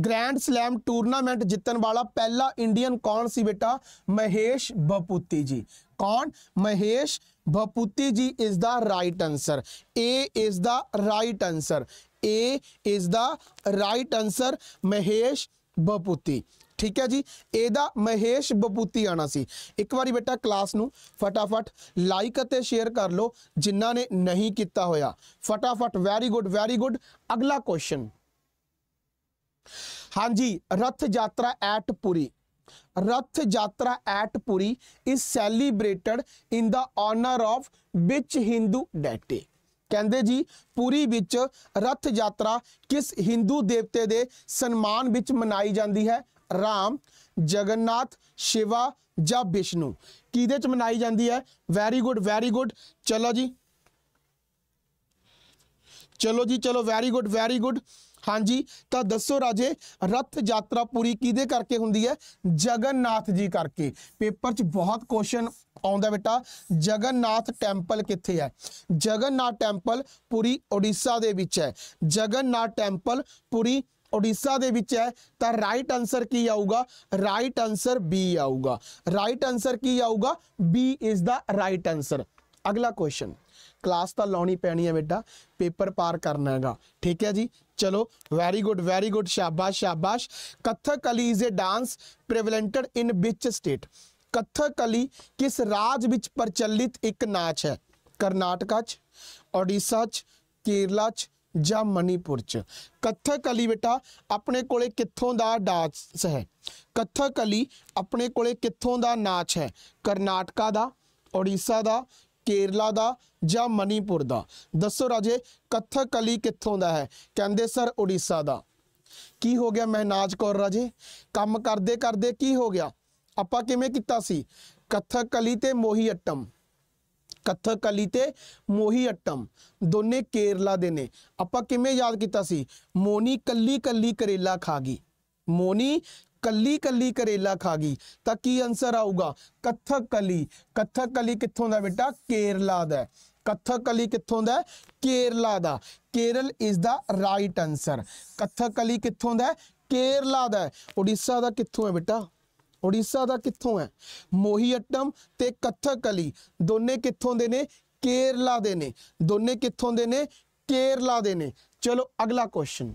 ਗ੍ਰੈਂਡ ਸਲੈਮ ਟੂਰਨਾਮੈਂਟ ਜਿੱਤਣ ਵਾਲਾ ਪਹਿਲਾ ਇੰਡੀਅਨ ਕੌਣ ਸੀ ਬੇਟਾ ਮਹੇਸ਼ ਬਪੂਤੀ ਜੀ ਕੌਣ Mahesh Bhupathi ji is the right answer A is the right answer A is the right answer Mahesh Bhupathi ਠੀਕ ਹੈ ਜੀ ਇਹਦਾ ਮਹੇਸ਼ ਬਪੂਤੀ ਆਣਾ ਸੀ ਇੱਕ ਵਾਰੀ ਬੇਟਾ ਕਲਾਸ ਨੂੰ ਫਟਾਫਟ ਲਾਈਕ ਅਤੇ ਸ਼ੇਅਰ ਕਰ ਲਓ ਜਿਨ੍ਹਾਂ ਨੇ ਨਹੀਂ ਕੀਤਾ ਹੋਇਆ ਫਟਾਫਟ ਵੈਰੀ ਗੁੱਡ ਵੈਰੀ ਗੁੱਡ ਅਗਲਾ ਕੁਐਸਚਨ ਹਾਂਜੀ ਰਥ ਯਾਤਰਾ ਐਟ ਪੁਰੀ ਰਥ ਯਾਤਰਾ at Puri is celebrated in the honour of which Hindu deity ਕਹਿੰਦੇ ਜੀ ਪੂਰੀ ਵਿੱਚ ਰਥ ਯਾਤਰਾ ਕਿਸ ਹਿੰਦੂ ਦੇਵਤੇ ਦੇ ਸਨਮਾਨ ਵਿੱਚ ਮਨਾਈ ਜਾਂਦੀ ਹੈ ਰਾਮ ਜਗਨਨਾਥ ਸ਼ਿਵਾ ਜਾਂ ਵਿਸ਼ਨੂੰ ਕਿਹਦੇ ਚ ਮਨਾਈ ਜਾਂਦੀ ਹੈ ਵੈਰੀ ਗੁੱਡ ਵੈਰੀ ਗੁੱਡ ਚਲੋ ਜੀ ਚਲੋ ਜੀ ਚਲੋ ਵੈਰੀ ਗੁੱਡ ਵੈਰੀ ਗੁੱਡ ਹਾਂਜੀ ਤਾਂ ਦੱਸੋ ਰਾਜੇ ਰਥ ਯਾਤਰਾ ਪੂਰੀ ਕਿਹਦੇ ਕਰਕੇ ਹੁੰਦੀ ਹੈ ਜਗਨਨਾਥ ਜੀ ਕਰਕੇ ਪੇਪਰ 'ਚ ਬਹੁਤ ਕੁਐਸਚਨ ਆਉਂਦਾ ਬੇਟਾ ਜਗਨਨਾਥ ਟੈਂਪਲ ਕਿੱਥੇ ਹੈ ਜਗਨਨਾਥ ਟੈਂਪਲ ਪੂਰੀ ਓਡੀਸ਼ਾ ਦੇ ਵਿੱਚ ਹੈ ਜਗਨਨਾਥ ਟੈਂਪਲ ਪੂਰੀ ਓਡੀਸ਼ਾ ਦੇ ਵਿੱਚ ਹੈ ਤਾਂ ਰਾਈਟ ਆਨਸਰ ਕੀ ਆਊਗਾ ਰਾਈਟ ਆਨਸਰ ਬੀ ਆਊਗਾ ਰਾਈਟ ਆਨਸਰ ਕੀ ਆਊਗਾ B is the right answer ਅਗਲਾ ਕੁਐਸਚਨ ਕਲਾਸ ਤਾਂ ਲਾਉਣੀ ਪੈਣੀ ਹੈ ਬੇਟਾ ਪੇਪਰ ਪਾਰ ਕਰਨਾ ਹੈਗਾ ਠੀਕ ਹੈ ਜੀ ਚਲੋ ਵੈਰੀ ਗੁੱਡ ਵੈਰੀ ਗੁੱਡ ਸ਼ਾਬਾਸ਼ ਸ਼ਾਬਾਸ਼ ਕਥਕਲੀ ਕਲੀ is a dance prevalent in which state Kathakali ਕਿਸ ਰਾਜ ਵਿੱਚ ਪ੍ਰਚਲਿਤ ਇੱਕ ਨਾਚ ਹੈ ਕਰਨਾਟਕਾ ਚ ਓਡੀਸ਼ਾ ਚ ਕੇਰਲਾ ਚ ਜਾਂ ਮਨੀਪੁਰ ਚ ਕਥਕਲੀ ਬੇਟਾ ਆਪਣੇ ਕੋਲੇ ਕਿੱਥੋਂ ਦਾ ਡਾਂਸ ਹੈ ਕਥਕਲੀ ਆਪਣੇ ਕੋਲੇ ਕਿੱਥੋਂ ਦਾ ਨਾਚ ਹੈ ਕਰਨਾਟਕਾ ਦਾ ਓਡੀਸ਼ਾ ਦਾ ਕੇਰਲਾ ਦਾ ਜਾਂ ਮਨੀਪੁਰ ਦਾ ਦੱਸੋ ਰਾਜੇ ਕਥਕ ਕਲੀ ਕਿੱਥੋਂ ਦਾ ਹੈ ਕਹਿੰਦੇ ਸਰ ਉੜੀਸਾ ਦਾ ਕੀ ਹੋ ਗਿਆ ਮਹਿਨਾਜ ਕੌਰ ਰਾਜੇ ਕੰਮ ਕਰਦੇ ਕਰਦੇ ਕੀ ਹੋ ਗਿਆ ਆਪਾਂ ਕਿਵੇਂ ਕੀਤਾ ਸੀ ਕਥਕ ਕਲੀ ਤੇ ਮੋਹੀ ਅਟਮ ਕਥਕ ਕਲੀ ਤੇ ਮੋਹੀ ਅਟਮ ਦੋਨੇ ਕੇਰਲਾ ਦੇ ਨੇ ਆਪਾਂ ਕਿਵੇਂ ਯਾਦ ਕੀਤਾ ਸੀ ਮੋਨੀ ਕੱਲੀ ਕੱਲੀ ਕਰੇਲਾ ਖਾ ਗਈ ਮੋਨੀ ਕੱਲੀ ਕੱਲੀ ਕਰੇਲਾ ਖਾ ਗਈ ਤਾਂ ਕੀ ਆਨਸਰ ਆਊਗਾ ਕਥਕ ਕਲੀ ਕਥਕ ਕਲੀ ਕਿੱਥੋਂ ਦਾ ਬੇਟਾ ਕੇਰਲਾ ਦਾ ਕਥਕ ਕਲੀ ਕਿੱਥੋਂ ਦਾ ਕੇਰਲਾ ਦਾ Kerala is the right answer Kathakali ਕਿੱਥੋਂ ਦਾ ਕੇਰਲਾ ਦਾ ਓਡੀਸ਼ਾ ਦਾ ਕਿੱਥੋਂ ਹੈ ਬੇਟਾ ਓਡੀਸ਼ਾ ਦਾ ਕਿੱਥੋਂ ਹੈ ਅਟਮ ਤੇ ਕਥਕ ਕਲੀ ਦੋਨੇ ਕਿੱਥੋਂ ਦੇ ਨੇ ਕੇਰਲਾ ਦੇ ਨੇ ਦੋਨੇ ਕਿੱਥੋਂ ਦੇ ਨੇ ਕੇਰਲਾ ਦੇ ਨੇ ਚਲੋ ਅਗਲਾ question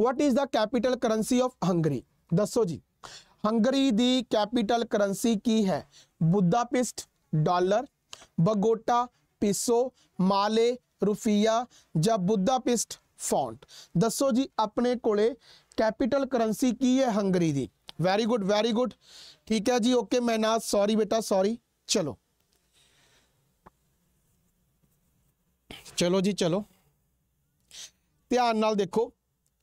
what is the capital currency of Hungary दसो जी हंगरी दी कैपिटल करंसी की है बुद्धापिस्ट डॉलर बगोटा पिसो माले रुफिया या बुद्धापिस्ट फॉन्ट दसो जी अपने को कैपिटल करंसी की है हंगरी की वैरी गुड वैरी गुड ठीक है जी ओके मैं ना सॉरी बेटा सॉरी चलो चलो जी चलो ध्यान देखो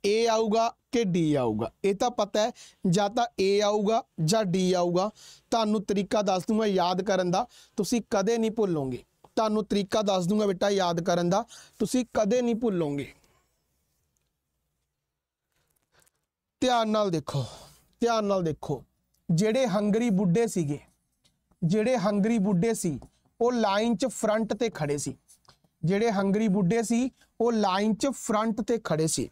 A ਆਊਗਾ ਕਿ D ਆਊਗਾ ਇਹ ਤਾਂ ਪਤਾ ਹੈ ਜਾਂ ਤਾਂ A ਆਊਗਾ ਜਾਂ D ਆਊਗਾ ਤੁਹਾਨੂੰ ਤਰੀਕਾ ਦੱਸ ਦੂੰਗਾ ਯਾਦ ਕਰਨ ਦਾ ਤੁਸੀਂ ਕਦੇ ਨਹੀਂ ਭੁੱਲੋਗੇ ਤੁਹਾਨੂੰ ਤਰੀਕਾ ਦੱਸ ਦੂੰਗਾ ਬੇਟਾ ਯਾਦ ਕਰਨ ਦਾ ਤੁਸੀਂ ਕਦੇ ਨਹੀਂ ਭੁੱਲੋਗੇ ਧਿਆਨ ਨਾਲ ਦੇਖੋ ਧਿਆਨ ਨਾਲ ਦੇਖੋ ਜਿਹੜੇ ਹੰਗਰੀ ਬੁੱਢੇ ਸੀਗੇ ਜਿਹੜੇ ਹੰਗਰੀ ਬੁੱਢੇ ਸੀ ਉਹ ਲਾਈਨ 'ਚ ਫਰੰਟ ਤੇ ਖੜੇ ਸੀ ਜਿਹੜੇ ਹੰਗਰੀ ਬੁੱਢੇ ਸੀ ਉਹ ਲਾਈਨ 'ਚ ਫਰੰਟ ਤੇ ਖੜੇ ਸੀ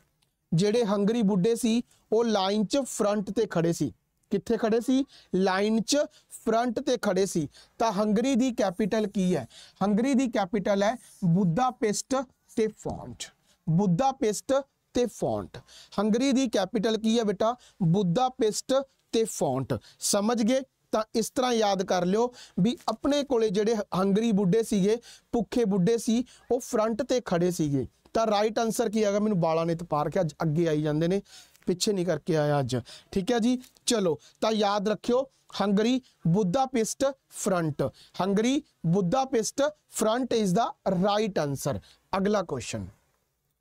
ਜਿਹੜੇ ਹੰਗਰੀ ਬੁੱਢੇ ਸੀ ਉਹ ਲਾਈਨ 'ਚ ਫਰੰਟ ਤੇ ਖੜੇ ਸੀ ਕਿੱਥੇ ਖੜੇ ਸੀ ਲਾਈਨ 'ਚ ਫਰੰਟ ਤੇ ਖੜੇ ਸੀ ਤਾਂ ਹੰਗਰੀ ਦੀ ਕੈਪੀਟਲ ਕੀ ਹੈ ਹੰਗਰੀ ਦੀ ਕੈਪੀਟਲ ਹੈ ਬੁੱਦਾਪੇਸਟ ਤੇ ਫੌਂਟ ਬੁੱਦਾਪੇਸਟ ਤੇ ਫੌਂਟ ਹੰਗਰੀ ਦੀ ਕੈਪੀਟਲ ਕੀ ਹੈ ਬੇਟਾ ਬੁੱਦਾਪੇਸਟ ਤੇ ਫੌਂਟ ਸਮਝ ਗਏ ਤਾਂ ਇਸ ਤਰ੍ਹਾਂ ਯਾਦ ਕਰ ਲਿਓ ਵੀ ਆਪਣੇ ਕੋਲੇ ਜਿਹੜੇ ਹੰਗਰੀ ਬੁੱਢੇ ਸੀਗੇ ਭੁੱਖੇ ਬੁੱਢੇ ਸੀ ਉਹ ਫਰੰਟ ਤੇ ਖੜੇ ਸੀਗੇ ਤਾਂ ਰਾਈਟ ਆਨਸਰ ਕੀ ਹੈਗਾ ਮੈਨੂੰ ਬਾਲਾ ਨੇ ਤੇ ਕੇ ਅੱਜ ਅੱਗੇ ਆਈ ਜਾਂਦੇ ਨੇ ਪਿੱਛੇ ਨਹੀਂ ਕਰਕੇ ਆਇਆ ਅੱਜ ਠੀਕ ਹੈ ਜੀ ਚਲੋ ਤਾਂ ਯਾਦ ਰੱਖਿਓ Hungary Budapest forint Hungary Budapest forint is the right answer ਅਗਲਾ ਕੁਐਸਚਨ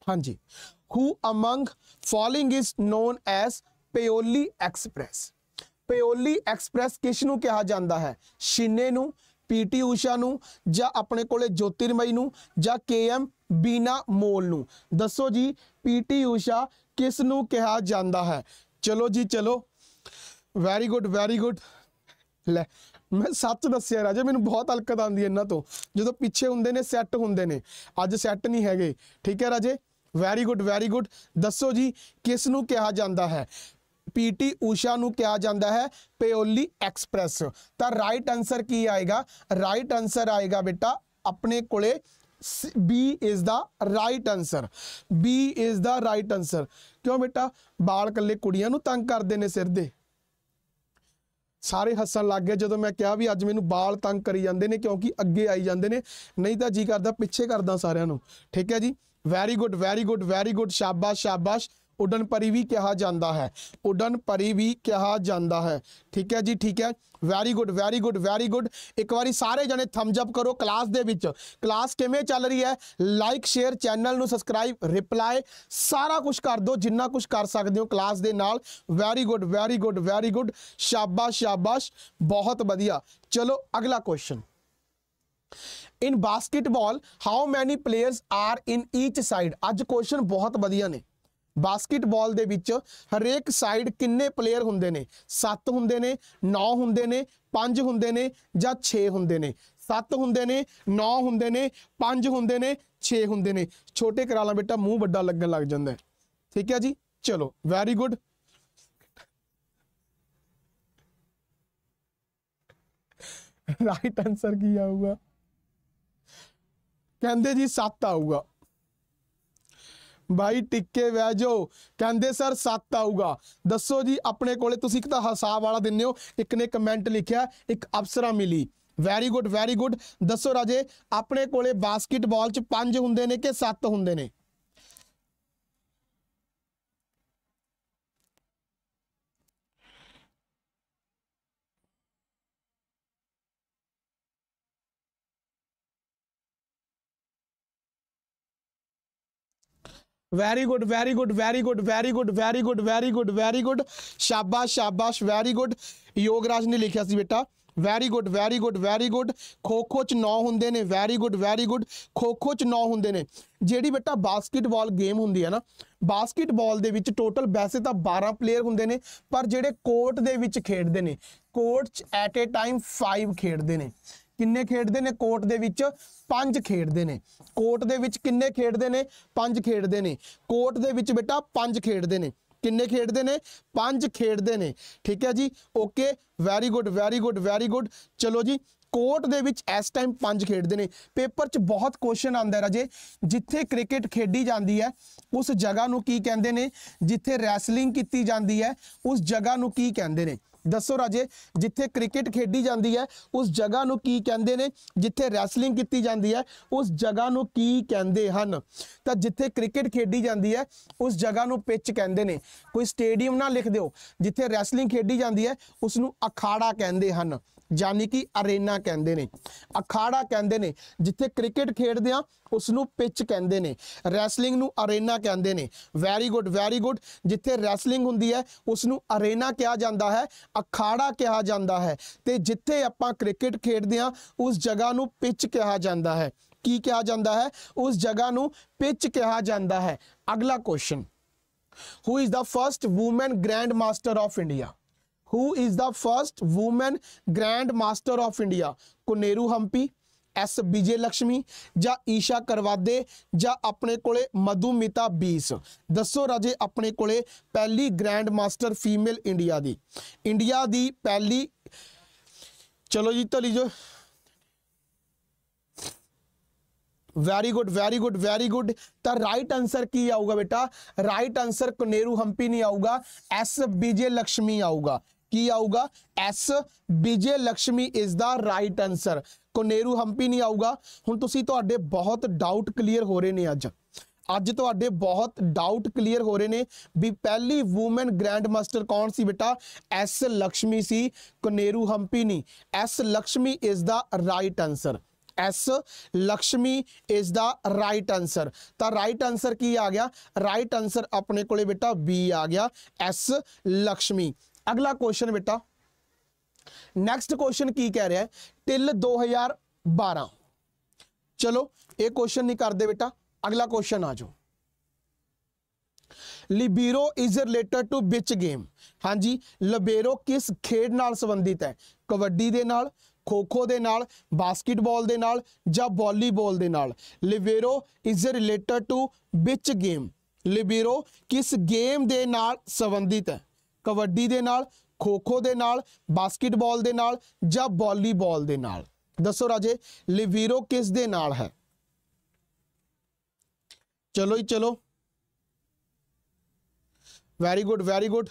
ਹਾਂਜੀ who among following is known as Payyoli express Payyoli express ਕਿਸ ਨੂੰ ਕਿਹਾ ਜਾਂਦਾ ਹੈ ਸ਼ਿਨੇ ਨੂੰ ਪੀਟੀ ਊਸ਼ਾ ਨੂੰ ਜਾਂ ਆਪਣੇ ਕੋਲੇ ਜੋਤਿਰਮਈ ਨੂੰ ਜਾਂ ਕੇਐਮ ਬੀਨਾ ਮੋਲ ਨੂੰ ਦੱਸੋ ਜੀ ਪੀਟੀ ਊਸ਼ਾ ਕਿਸ ਨੂੰ ਕਿਹਾ ਜਾਂਦਾ ਹੈ ਚਲੋ ਜੀ ਚਲੋ ਵੈਰੀ ਗੁੱਡ ਵੈਰੀ ਗੁੱਡ ਲੈ ਮੈਂ ਸੱਚ ਦੱਸਿਆ ਰਾਜੇ ਮੈਨੂੰ ਬਹੁਤ ਹਲਕਤ ਆਉਂਦੀ ਹੈ ਇਹਨਾਂ ਤੋਂ ਜਦੋਂ ਪਿੱਛੇ ਹੁੰਦੇ ਨੇ ਸੈੱਟ ਹੁੰਦੇ ਨੇ ਅੱਜ ਸੈੱਟ ਨਹੀਂ ਹੈਗੇ ਠੀਕ ਹੈ ਰਾਜੇ ਵੈਰੀ ਗੁੱਡ ਵੈਰੀ ਗੁੱਡ ਦੱਸੋ ਜੀ ਕਿਸ ਨੂੰ ਕਿਹਾ ਜਾਂਦਾ ਹੈ ਪੀਟੀ ਊਸ਼ਾ ਨੂੰ ਕਿਹਾ ਜਾਂਦਾ ਹੈ ਪਿਓਲੀ ਐਕਸਪ੍ਰੈਸ ਤਾਂ ਰਾਈਟ ਆਨਸਰ ਕੀ ਆਏਗਾ ਰਾਈਟ ਆਨਸਰ ਆਏਗਾ ਬੇਟਾ ਆਪਣੇ ਕੋਲੇ B is the right answer B is the right answer ਕਿਉਂ ਬੇਟਾ ਬਾਲ ਕੱਲੇ ਕੁੜੀਆਂ ਨੂੰ ਤੰਗ ਕਰਦੇ ਨੇ ਸਿਰ ਦੇ ਸਾਰੇ ਹੱਸਣ ਲੱਗ ਗਏ ਜਦੋਂ ਮੈਂ ਕਿਹਾ ਵੀ ਅੱਜ ਮੈਨੂੰ ਬਾਲ ਤੰਗ ਕਰੀ ਜਾਂਦੇ ਨੇ ਕਿਉਂਕਿ ਅੱਗੇ ਆਈ ਜਾਂਦੇ ਨੇ ਨਹੀਂ ਤਾਂ ਜੀ ਕਰਦਾ ਪਿੱਛੇ ਕਰਦਾ ਸਾਰਿਆਂ ਨੂੰ ਠੀਕ ਹੈ ਜੀ very good very good very good ਸ਼ਾਬਾਸ਼ ਸ਼ਾਬਾਸ਼ ਉਡਨ ਪਰੀ ਵੀ ਕਿਹਾ ਜਾਂਦਾ ਹੈ ਉਡਨ ਪਰੀ ਵੀ ਕਿਹਾ ਜਾਂਦਾ ਹੈ ਠੀਕ ਹੈ ਜੀ ਠੀਕ ਹੈ very good very good very good ਇੱਕ ਵਾਰੀ ਸਾਰੇ ਜਣੇ ਥੰਬਸ ਅਪ ਕਰੋ ਕਲਾਸ ਦੇ ਵਿੱਚ ਕਲਾਸ ਕਿਵੇਂ ਚੱਲ ਰਹੀ ਹੈ ਲਾਈਕ ਸ਼ੇਅਰ ਚੈਨਲ ਨੂੰ ਸਬਸਕ੍ਰਾਈਬ ਰਿਪਲਾਈ ਸਾਰਾ ਕੁਝ ਕਰ ਦਿਓ ਜਿੰਨਾ ਕੁਝ ਕਰ ਸਕਦੇ ਹੋ ਕਲਾਸ ਦੇ ਨਾਲ very good very good very good ਸ਼ਾਬਾਸ਼ ਸ਼ਾਬਾਸ਼ ਬਹੁਤ ਵਧੀਆ ਚਲੋ ਅਗਲਾ question in basketball how many players are in each side ਅੱਜ ਕੁਐਸਚਨ ਬਹੁਤ ਵਧੀਆ ਨੇ ਬਾਸਕਟਬਾਲ ਦੇ ਵਿੱਚ ਹਰੇਕ ਸਾਈਡ ਕਿੰਨੇ ਪਲੇਅਰ ਹੁੰਦੇ ਨੇ 7 ਹੁੰਦੇ ਨੇ 9 ਹੁੰਦੇ ਨੇ 5 ਹੁੰਦੇ ਨੇ ਜਾਂ 6 ਹੁੰਦੇ ਨੇ 7 ਹੁੰਦੇ ਨੇ 9 ਹੁੰਦੇ ਨੇ 5 ਹੁੰਦੇ ਨੇ 6 ਹੁੰਦੇ ਨੇ ਛੋਟੇ ਕਰਾ ਲਾਂ ਬੇਟਾ ਮੂੰਹ ਵੱਡਾ ਲੱਗਣ ਲੱਗ ਜਾਂਦਾ ਠੀਕ ਹੈ ਜੀ ਚਲੋ ਵੈਰੀ ਗੁੱਡ ਰਾਈਟ ਆਨਸਰ ਕੀ ਆਊਗਾ ਕਹਿੰਦੇ ਜੀ 7 ਆਊਗਾ ਬਾਈ ਟਿੱਕੇ ਵਹਿ ਜੋ ਕਹਿੰਦੇ ਸਰ 7 ਆਊਗਾ ਦੱਸੋ ਜੀ ਆਪਣੇ ਕੋਲੇ ਤੁਸੀਂ ਇੱਕ ਤਾਂ ਹਿਸਾਬ ਵਾਲਾ ਦਿੰਨੇ ਹੋ ਇੱਕ ਨੇ ਕਮੈਂਟ ਲਿਖਿਆ ਇੱਕ ਅਪਸਰਾ ਮਿਲੀ ਵੈਰੀ ਗੁੱਡ ਵੈਰੀ ਗੁੱਡ ਦੱਸੋ ਰਾਜੇ ਆਪਣੇ ਕੋਲੇ ਬਾਸਕਟਬਾਲ ਚ 5 ਹੁੰਦੇ ਨੇ ਕਿ 7 ਹੁੰਦੇ ਨੇ very good very good very good very good very good very good very good ਸ਼ਾਬਾਸ਼ ਸ਼ਾਬਾਸ਼ ਵੈਰੀ ਗੁੱਡ ਯੋਗਰਾਜ ਨੇ ਲਿਖਿਆ ਸੀ ਬੇਟਾ very good very good very good kho kho ਚ 9 ਹੁੰਦੇ ਨੇ very good very good kho kho ਚ 9 ਹੁੰਦੇ ਨੇ ਜਿਹੜੀ ਬੇਟਾ ਬਾਸਕਟਬਾਲ ਗੇਮ ਹੁੰਦੀ ਹੈ ਨਾ ਬਾਸਕਟਬਾਲ ਦੇ ਵਿੱਚ ਟੋਟਲ ਵੈਸੇ ਤਾਂ 12 ਪਲੇਅਰ ਹੁੰਦੇ ਨੇ ਪਰ ਜਿਹੜੇ ਕੋਰਟ ਦੇ ਵਿੱਚ ਖੇਡਦੇ ਨੇ ਕੋਰਟ ਚ ਐਟ ਅ ਟਾਈਮ 5 ਖੇਡਦੇ ਨੇ ਕਿੰਨੇ ਖੇਡਦੇ ਨੇ ਕੋਰਟ ਦੇ ਵਿੱਚ ਪੰਜ ਖੇਡਦੇ ਨੇ ਕੋਰਟ ਦੇ ਵਿੱਚ ਕਿੰਨੇ ਖੇਡਦੇ ਨੇ ਪੰਜ ਖੇਡਦੇ ਨੇ ਕੋਰਟ ਦੇ ਵਿੱਚ ਬੇਟਾ ਪੰਜ ਖੇਡਦੇ ਨੇ ਕਿੰਨੇ ਖੇਡਦੇ ਨੇ ਪੰਜ ਖੇਡਦੇ ਨੇ ਠੀਕ ਹੈ ਜੀ okay very good very good very good ਚਲੋ ਜੀ ਕੋਰਟ ਦੇ ਵਿੱਚ ਇਸ ਟਾਈਮ ਪੰਜ ਖੇਡਦੇ ਨੇ ਪੇਪਰ 'ਚ ਬਹੁਤ ਕੁਐਸਚਨ ਆਉਂਦਾ ਰਾਜੇ ਜਿੱਥੇ ਕ੍ਰਿਕਟ ਖੇਡੀ ਜਾਂਦੀ ਹੈ ਉਸ ਜਗ੍ਹਾ ਨੂੰ ਕੀ ਕਹਿੰਦੇ ਨੇ ਜਿੱਥੇ ਰੈਸਲਿੰਗ ਕੀਤੀ ਜਾਂਦੀ ਹੈ ਉਸ ਜਗ੍ਹਾ ਨੂੰ ਕੀ ਕਹਿੰਦੇ ਨੇ ਦੱਸੋ ਰਾਜੇ ਜਿੱਥੇ ਕ੍ਰਿਕਟ ਖੇਡੀ ਜਾਂਦੀ ਹੈ ਉਸ ਜਗ੍ਹਾ ਨੂੰ ਕੀ ਕਹਿੰਦੇ ਨੇ ਜਿੱਥੇ ਰੈਸਲਿੰਗ ਕੀਤੀ ਜਾਂਦੀ ਹੈ ਉਸ ਜਗ੍ਹਾ ਨੂੰ ਕੀ ਕਹਿੰਦੇ ਹਨ ਤਾਂ ਜਿੱਥੇ ਕ੍ਰਿਕਟ ਖੇਡੀ ਜਾਂਦੀ ਹੈ ਉਸ ਜਗ੍ਹਾ ਨੂੰ ਪਿਚ ਕਹਿੰਦੇ ਨੇ ਕੋਈ ਸਟੇਡੀਅਮ ਨਾ ਲਿਖ ਦਿਓ ਜਿੱਥੇ ਰੈਸਲਿੰਗ ਖੇਡੀ ਜਾਂਦੀ ਹੈ ਉਸ ਨੂੰ ਅਖਾੜਾ ਕਹਿੰਦੇ ਹਨ ਯਾਨੀ ਕਿ ਅਰੇਨਾ ਕਹਿੰਦੇ ਨੇ ਅਖਾੜਾ ਕਹਿੰਦੇ ਨੇ ਜਿੱਥੇ ਕ੍ਰਿਕਟ ਖੇਡਦੇ ਆ ਉਸ ਨੂੰ ਪਿਚ ਕਹਿੰਦੇ ਨੇ ਰੈਸਲਿੰਗ ਨੂੰ ਅਰੇਨਾ ਕਹਿੰਦੇ ਨੇ ਵੈਰੀ ਗੁੱਡ ਵੈਰੀ ਗੁੱਡ ਜਿੱਥੇ ਰੈਸਲਿੰਗ ਹੁੰਦੀ ਹੈ ਉਸ ਨੂੰ ਅਰੇਨਾ ਕਿਹਾ ਜਾਂਦਾ ਹੈ ਅਖਾੜਾ ਕਿਹਾ ਜਾਂਦਾ ਹੈ ਤੇ ਜਿੱਥੇ ਆਪਾਂ ਕ੍ਰਿਕਟ ਖੇਡਦੇ ਆ ਉਸ ਜਗ੍ਹਾ ਨੂੰ ਪਿਚ ਕਿਹਾ ਜਾਂਦਾ ਹੈ ਕੀ ਕਿਹਾ ਜਾਂਦਾ ਹੈ ਉਸ ਜਗ੍ਹਾ ਨੂੰ ਪਿਚ ਕਿਹਾ ਜਾਂਦਾ ਹੈ ਅਗਲਾ question who is the first woman grand master of India who is the first woman grand master of India Koneru Humpy S Vijaya Lakshmi ਜਾਂ ਈਸ਼ਾ ਕਰਵਾਦੇ ਜਾਂ ਆਪਣੇ ਕੋਲੇ ਮਧੂਮਿਤਾ 20 ਦੱਸੋ ਰਾਜੇ ਆਪਣੇ ਕੋਲੇ ਪਹਿਲੀ ਗ੍ਰੈਂਡ ਮਾਸਟਰ ਫੀਮੇਲ ਇੰਡੀਆ ਦੀ ਇੰਡੀਆ ਦੀ ਪਹਿਲੀ ਚਲੋ ਜੀ ਤਲੀ ਜੋ very good very good very good ਤਾਂ ਰਾਈਟ ਆਨਸਰ ਕੀ ਆਊਗਾ ਬੇਟਾ ਰਾਈਟ ਆਨਸਰ ਕਨੇਰੂ ਹੰਪੀ ਨਹੀਂ ਆਊਗਾ ਐਸ ਬੀਜੇ ਲక్ష్ਮੀ ਆਊਗਾ ਕੀ ਆਊਗਾ S Vijaya Lakshmi is the right answer Koneru Humpy ਨਹੀਂ ਆਊਗਾ ਹੁਣ ਤੁਸੀਂ ਤੁਹਾਡੇ ਬਹੁਤ ਡਾਊਟ ਕਲੀਅਰ ਹੋ ਰਹੇ ਨੇ ਅੱਜ ਅੱਜ ਤੁਹਾਡੇ ਬਹੁਤ ਡਾਊਟ ਕਲੀਅਰ ਹੋ ਰਹੇ ਨੇ ਵੀ ਪਹਿਲੀ ਔਮਨ ਗ੍ਰੈਂਡ ਮਾਸਟਰ ਕੌਣ ਸੀ ਬੇਟਾ ਐਸ ਲక్ష్ਮੀ ਸੀ ਕੋਨੇਰੂ ਹੰਪੀ ਨਹੀਂ S Lakshmi is the right answer S Lakshmi is the right answer ਤਾਂ ਰਾਈਟ ਆਨਸਰ ਕੀ ਆ ਗਿਆ ਰਾਈਟ ਆਨਸਰ ਆਪਣੇ ਕੋਲੇ ਬੇਟਾ ਬੀ ਆ ਗਿਆ ਐਸ ਲక్ష్ਮੀ ਅਗਲਾ ਕੁਐਸਚਨ ਬੇਟਾ ਨੈਕਸਟ ਕੁਐਸਚਨ ਕੀ ਕਹਿ ਰਿਹਾ ਹੈ ਟਿਲ 2012 ਚਲੋ ਇਹ ਕੁਐਸਚਨ ਨਹੀਂ ਕਰਦੇ ਬੇਟਾ ਅਗਲਾ ਕੁਐਸਚਨ ਆ ਜਾਓ libero is related to which game ਹਾਂਜੀ ਲਿਬੇਰੋ ਕਿਸ ਖੇਡ ਨਾਲ ਸੰਬੰਧਿਤ ਹੈ ਕਬੱਡੀ ਦੇ ਨਾਲ ਖੋ-ਖੋ ਦੇ ਨਾਲ ਬਾਸਕਟਬਾਲ ਦੇ ਨਾਲ ਜਾਂ ਵਾਲੀਬਾਲ ਦੇ ਨਾਲ libero is related to which game libero ਕਿਸ ਗੇਮ ਦੇ ਨਾਲ ਸੰਬੰਧਿਤ ਹੈ ਕਬੱਡੀ ਦੇ ਨਾਲ ਖੋ ਖੋ ਦੇ ਨਾਲ ਬਾਸਕਟਬਾਲ ਦੇ ਨਾਲ ਜਾਂ ਵਾਲੀਬਾਲ ਦੇ ਨਾਲ ਦੱਸੋ ਰਾਜੇ ਲਿਵੀਰੋ ਕਿਸ ਦੇ ਨਾਲ ਹੈ ਚਲੋ ਹੀ ਚਲੋ ਵੈਰੀ ਗੁੱਡ ਵੈਰੀ ਗੁੱਡ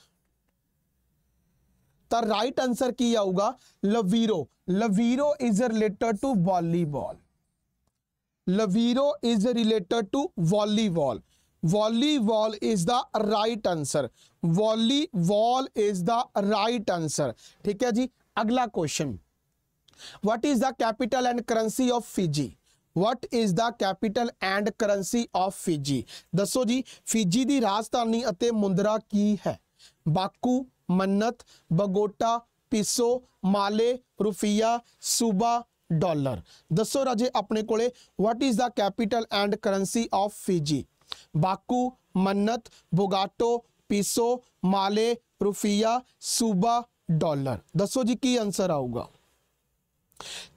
ਤਾਂ ਰਾਈਟ ਆਨਸਰ ਕੀ ਆਊਗਾ ਲਵੀਰੋ ਲਵੀਰੋ is related to volleyball ਲਵੀਰੋ is related to volleyball volleyball is the right answer volleyball is the right answer ਠੀਕ ਹੈ ਜੀ ਅਗਲਾ question what is the capital and currency of Fiji what is the capital and currency of Fiji ਦੱਸੋ ਜੀ ਫਿਜੀ ਦੀ ਰਾਜਧਾਨੀ ਅਤੇ ਮੁੰਦਰਾ ਕੀ ਹੈ ਬਾਕੂ ਮੰਨਤ ਬਗੋਟਾ ਪਿਸੋ ਮਾਲੇ ਰੁਫੀਆ ਸੂਬਾ ਡਾਲਰ ਦੱਸੋ ਰਾਜੇ ਆਪਣੇ ਕੋਲੇ what is the capital and currency of Fiji Baku manat Bogota पीसो माले रुफिया सूबा डॉलर दसो जी की आंसर आऊगा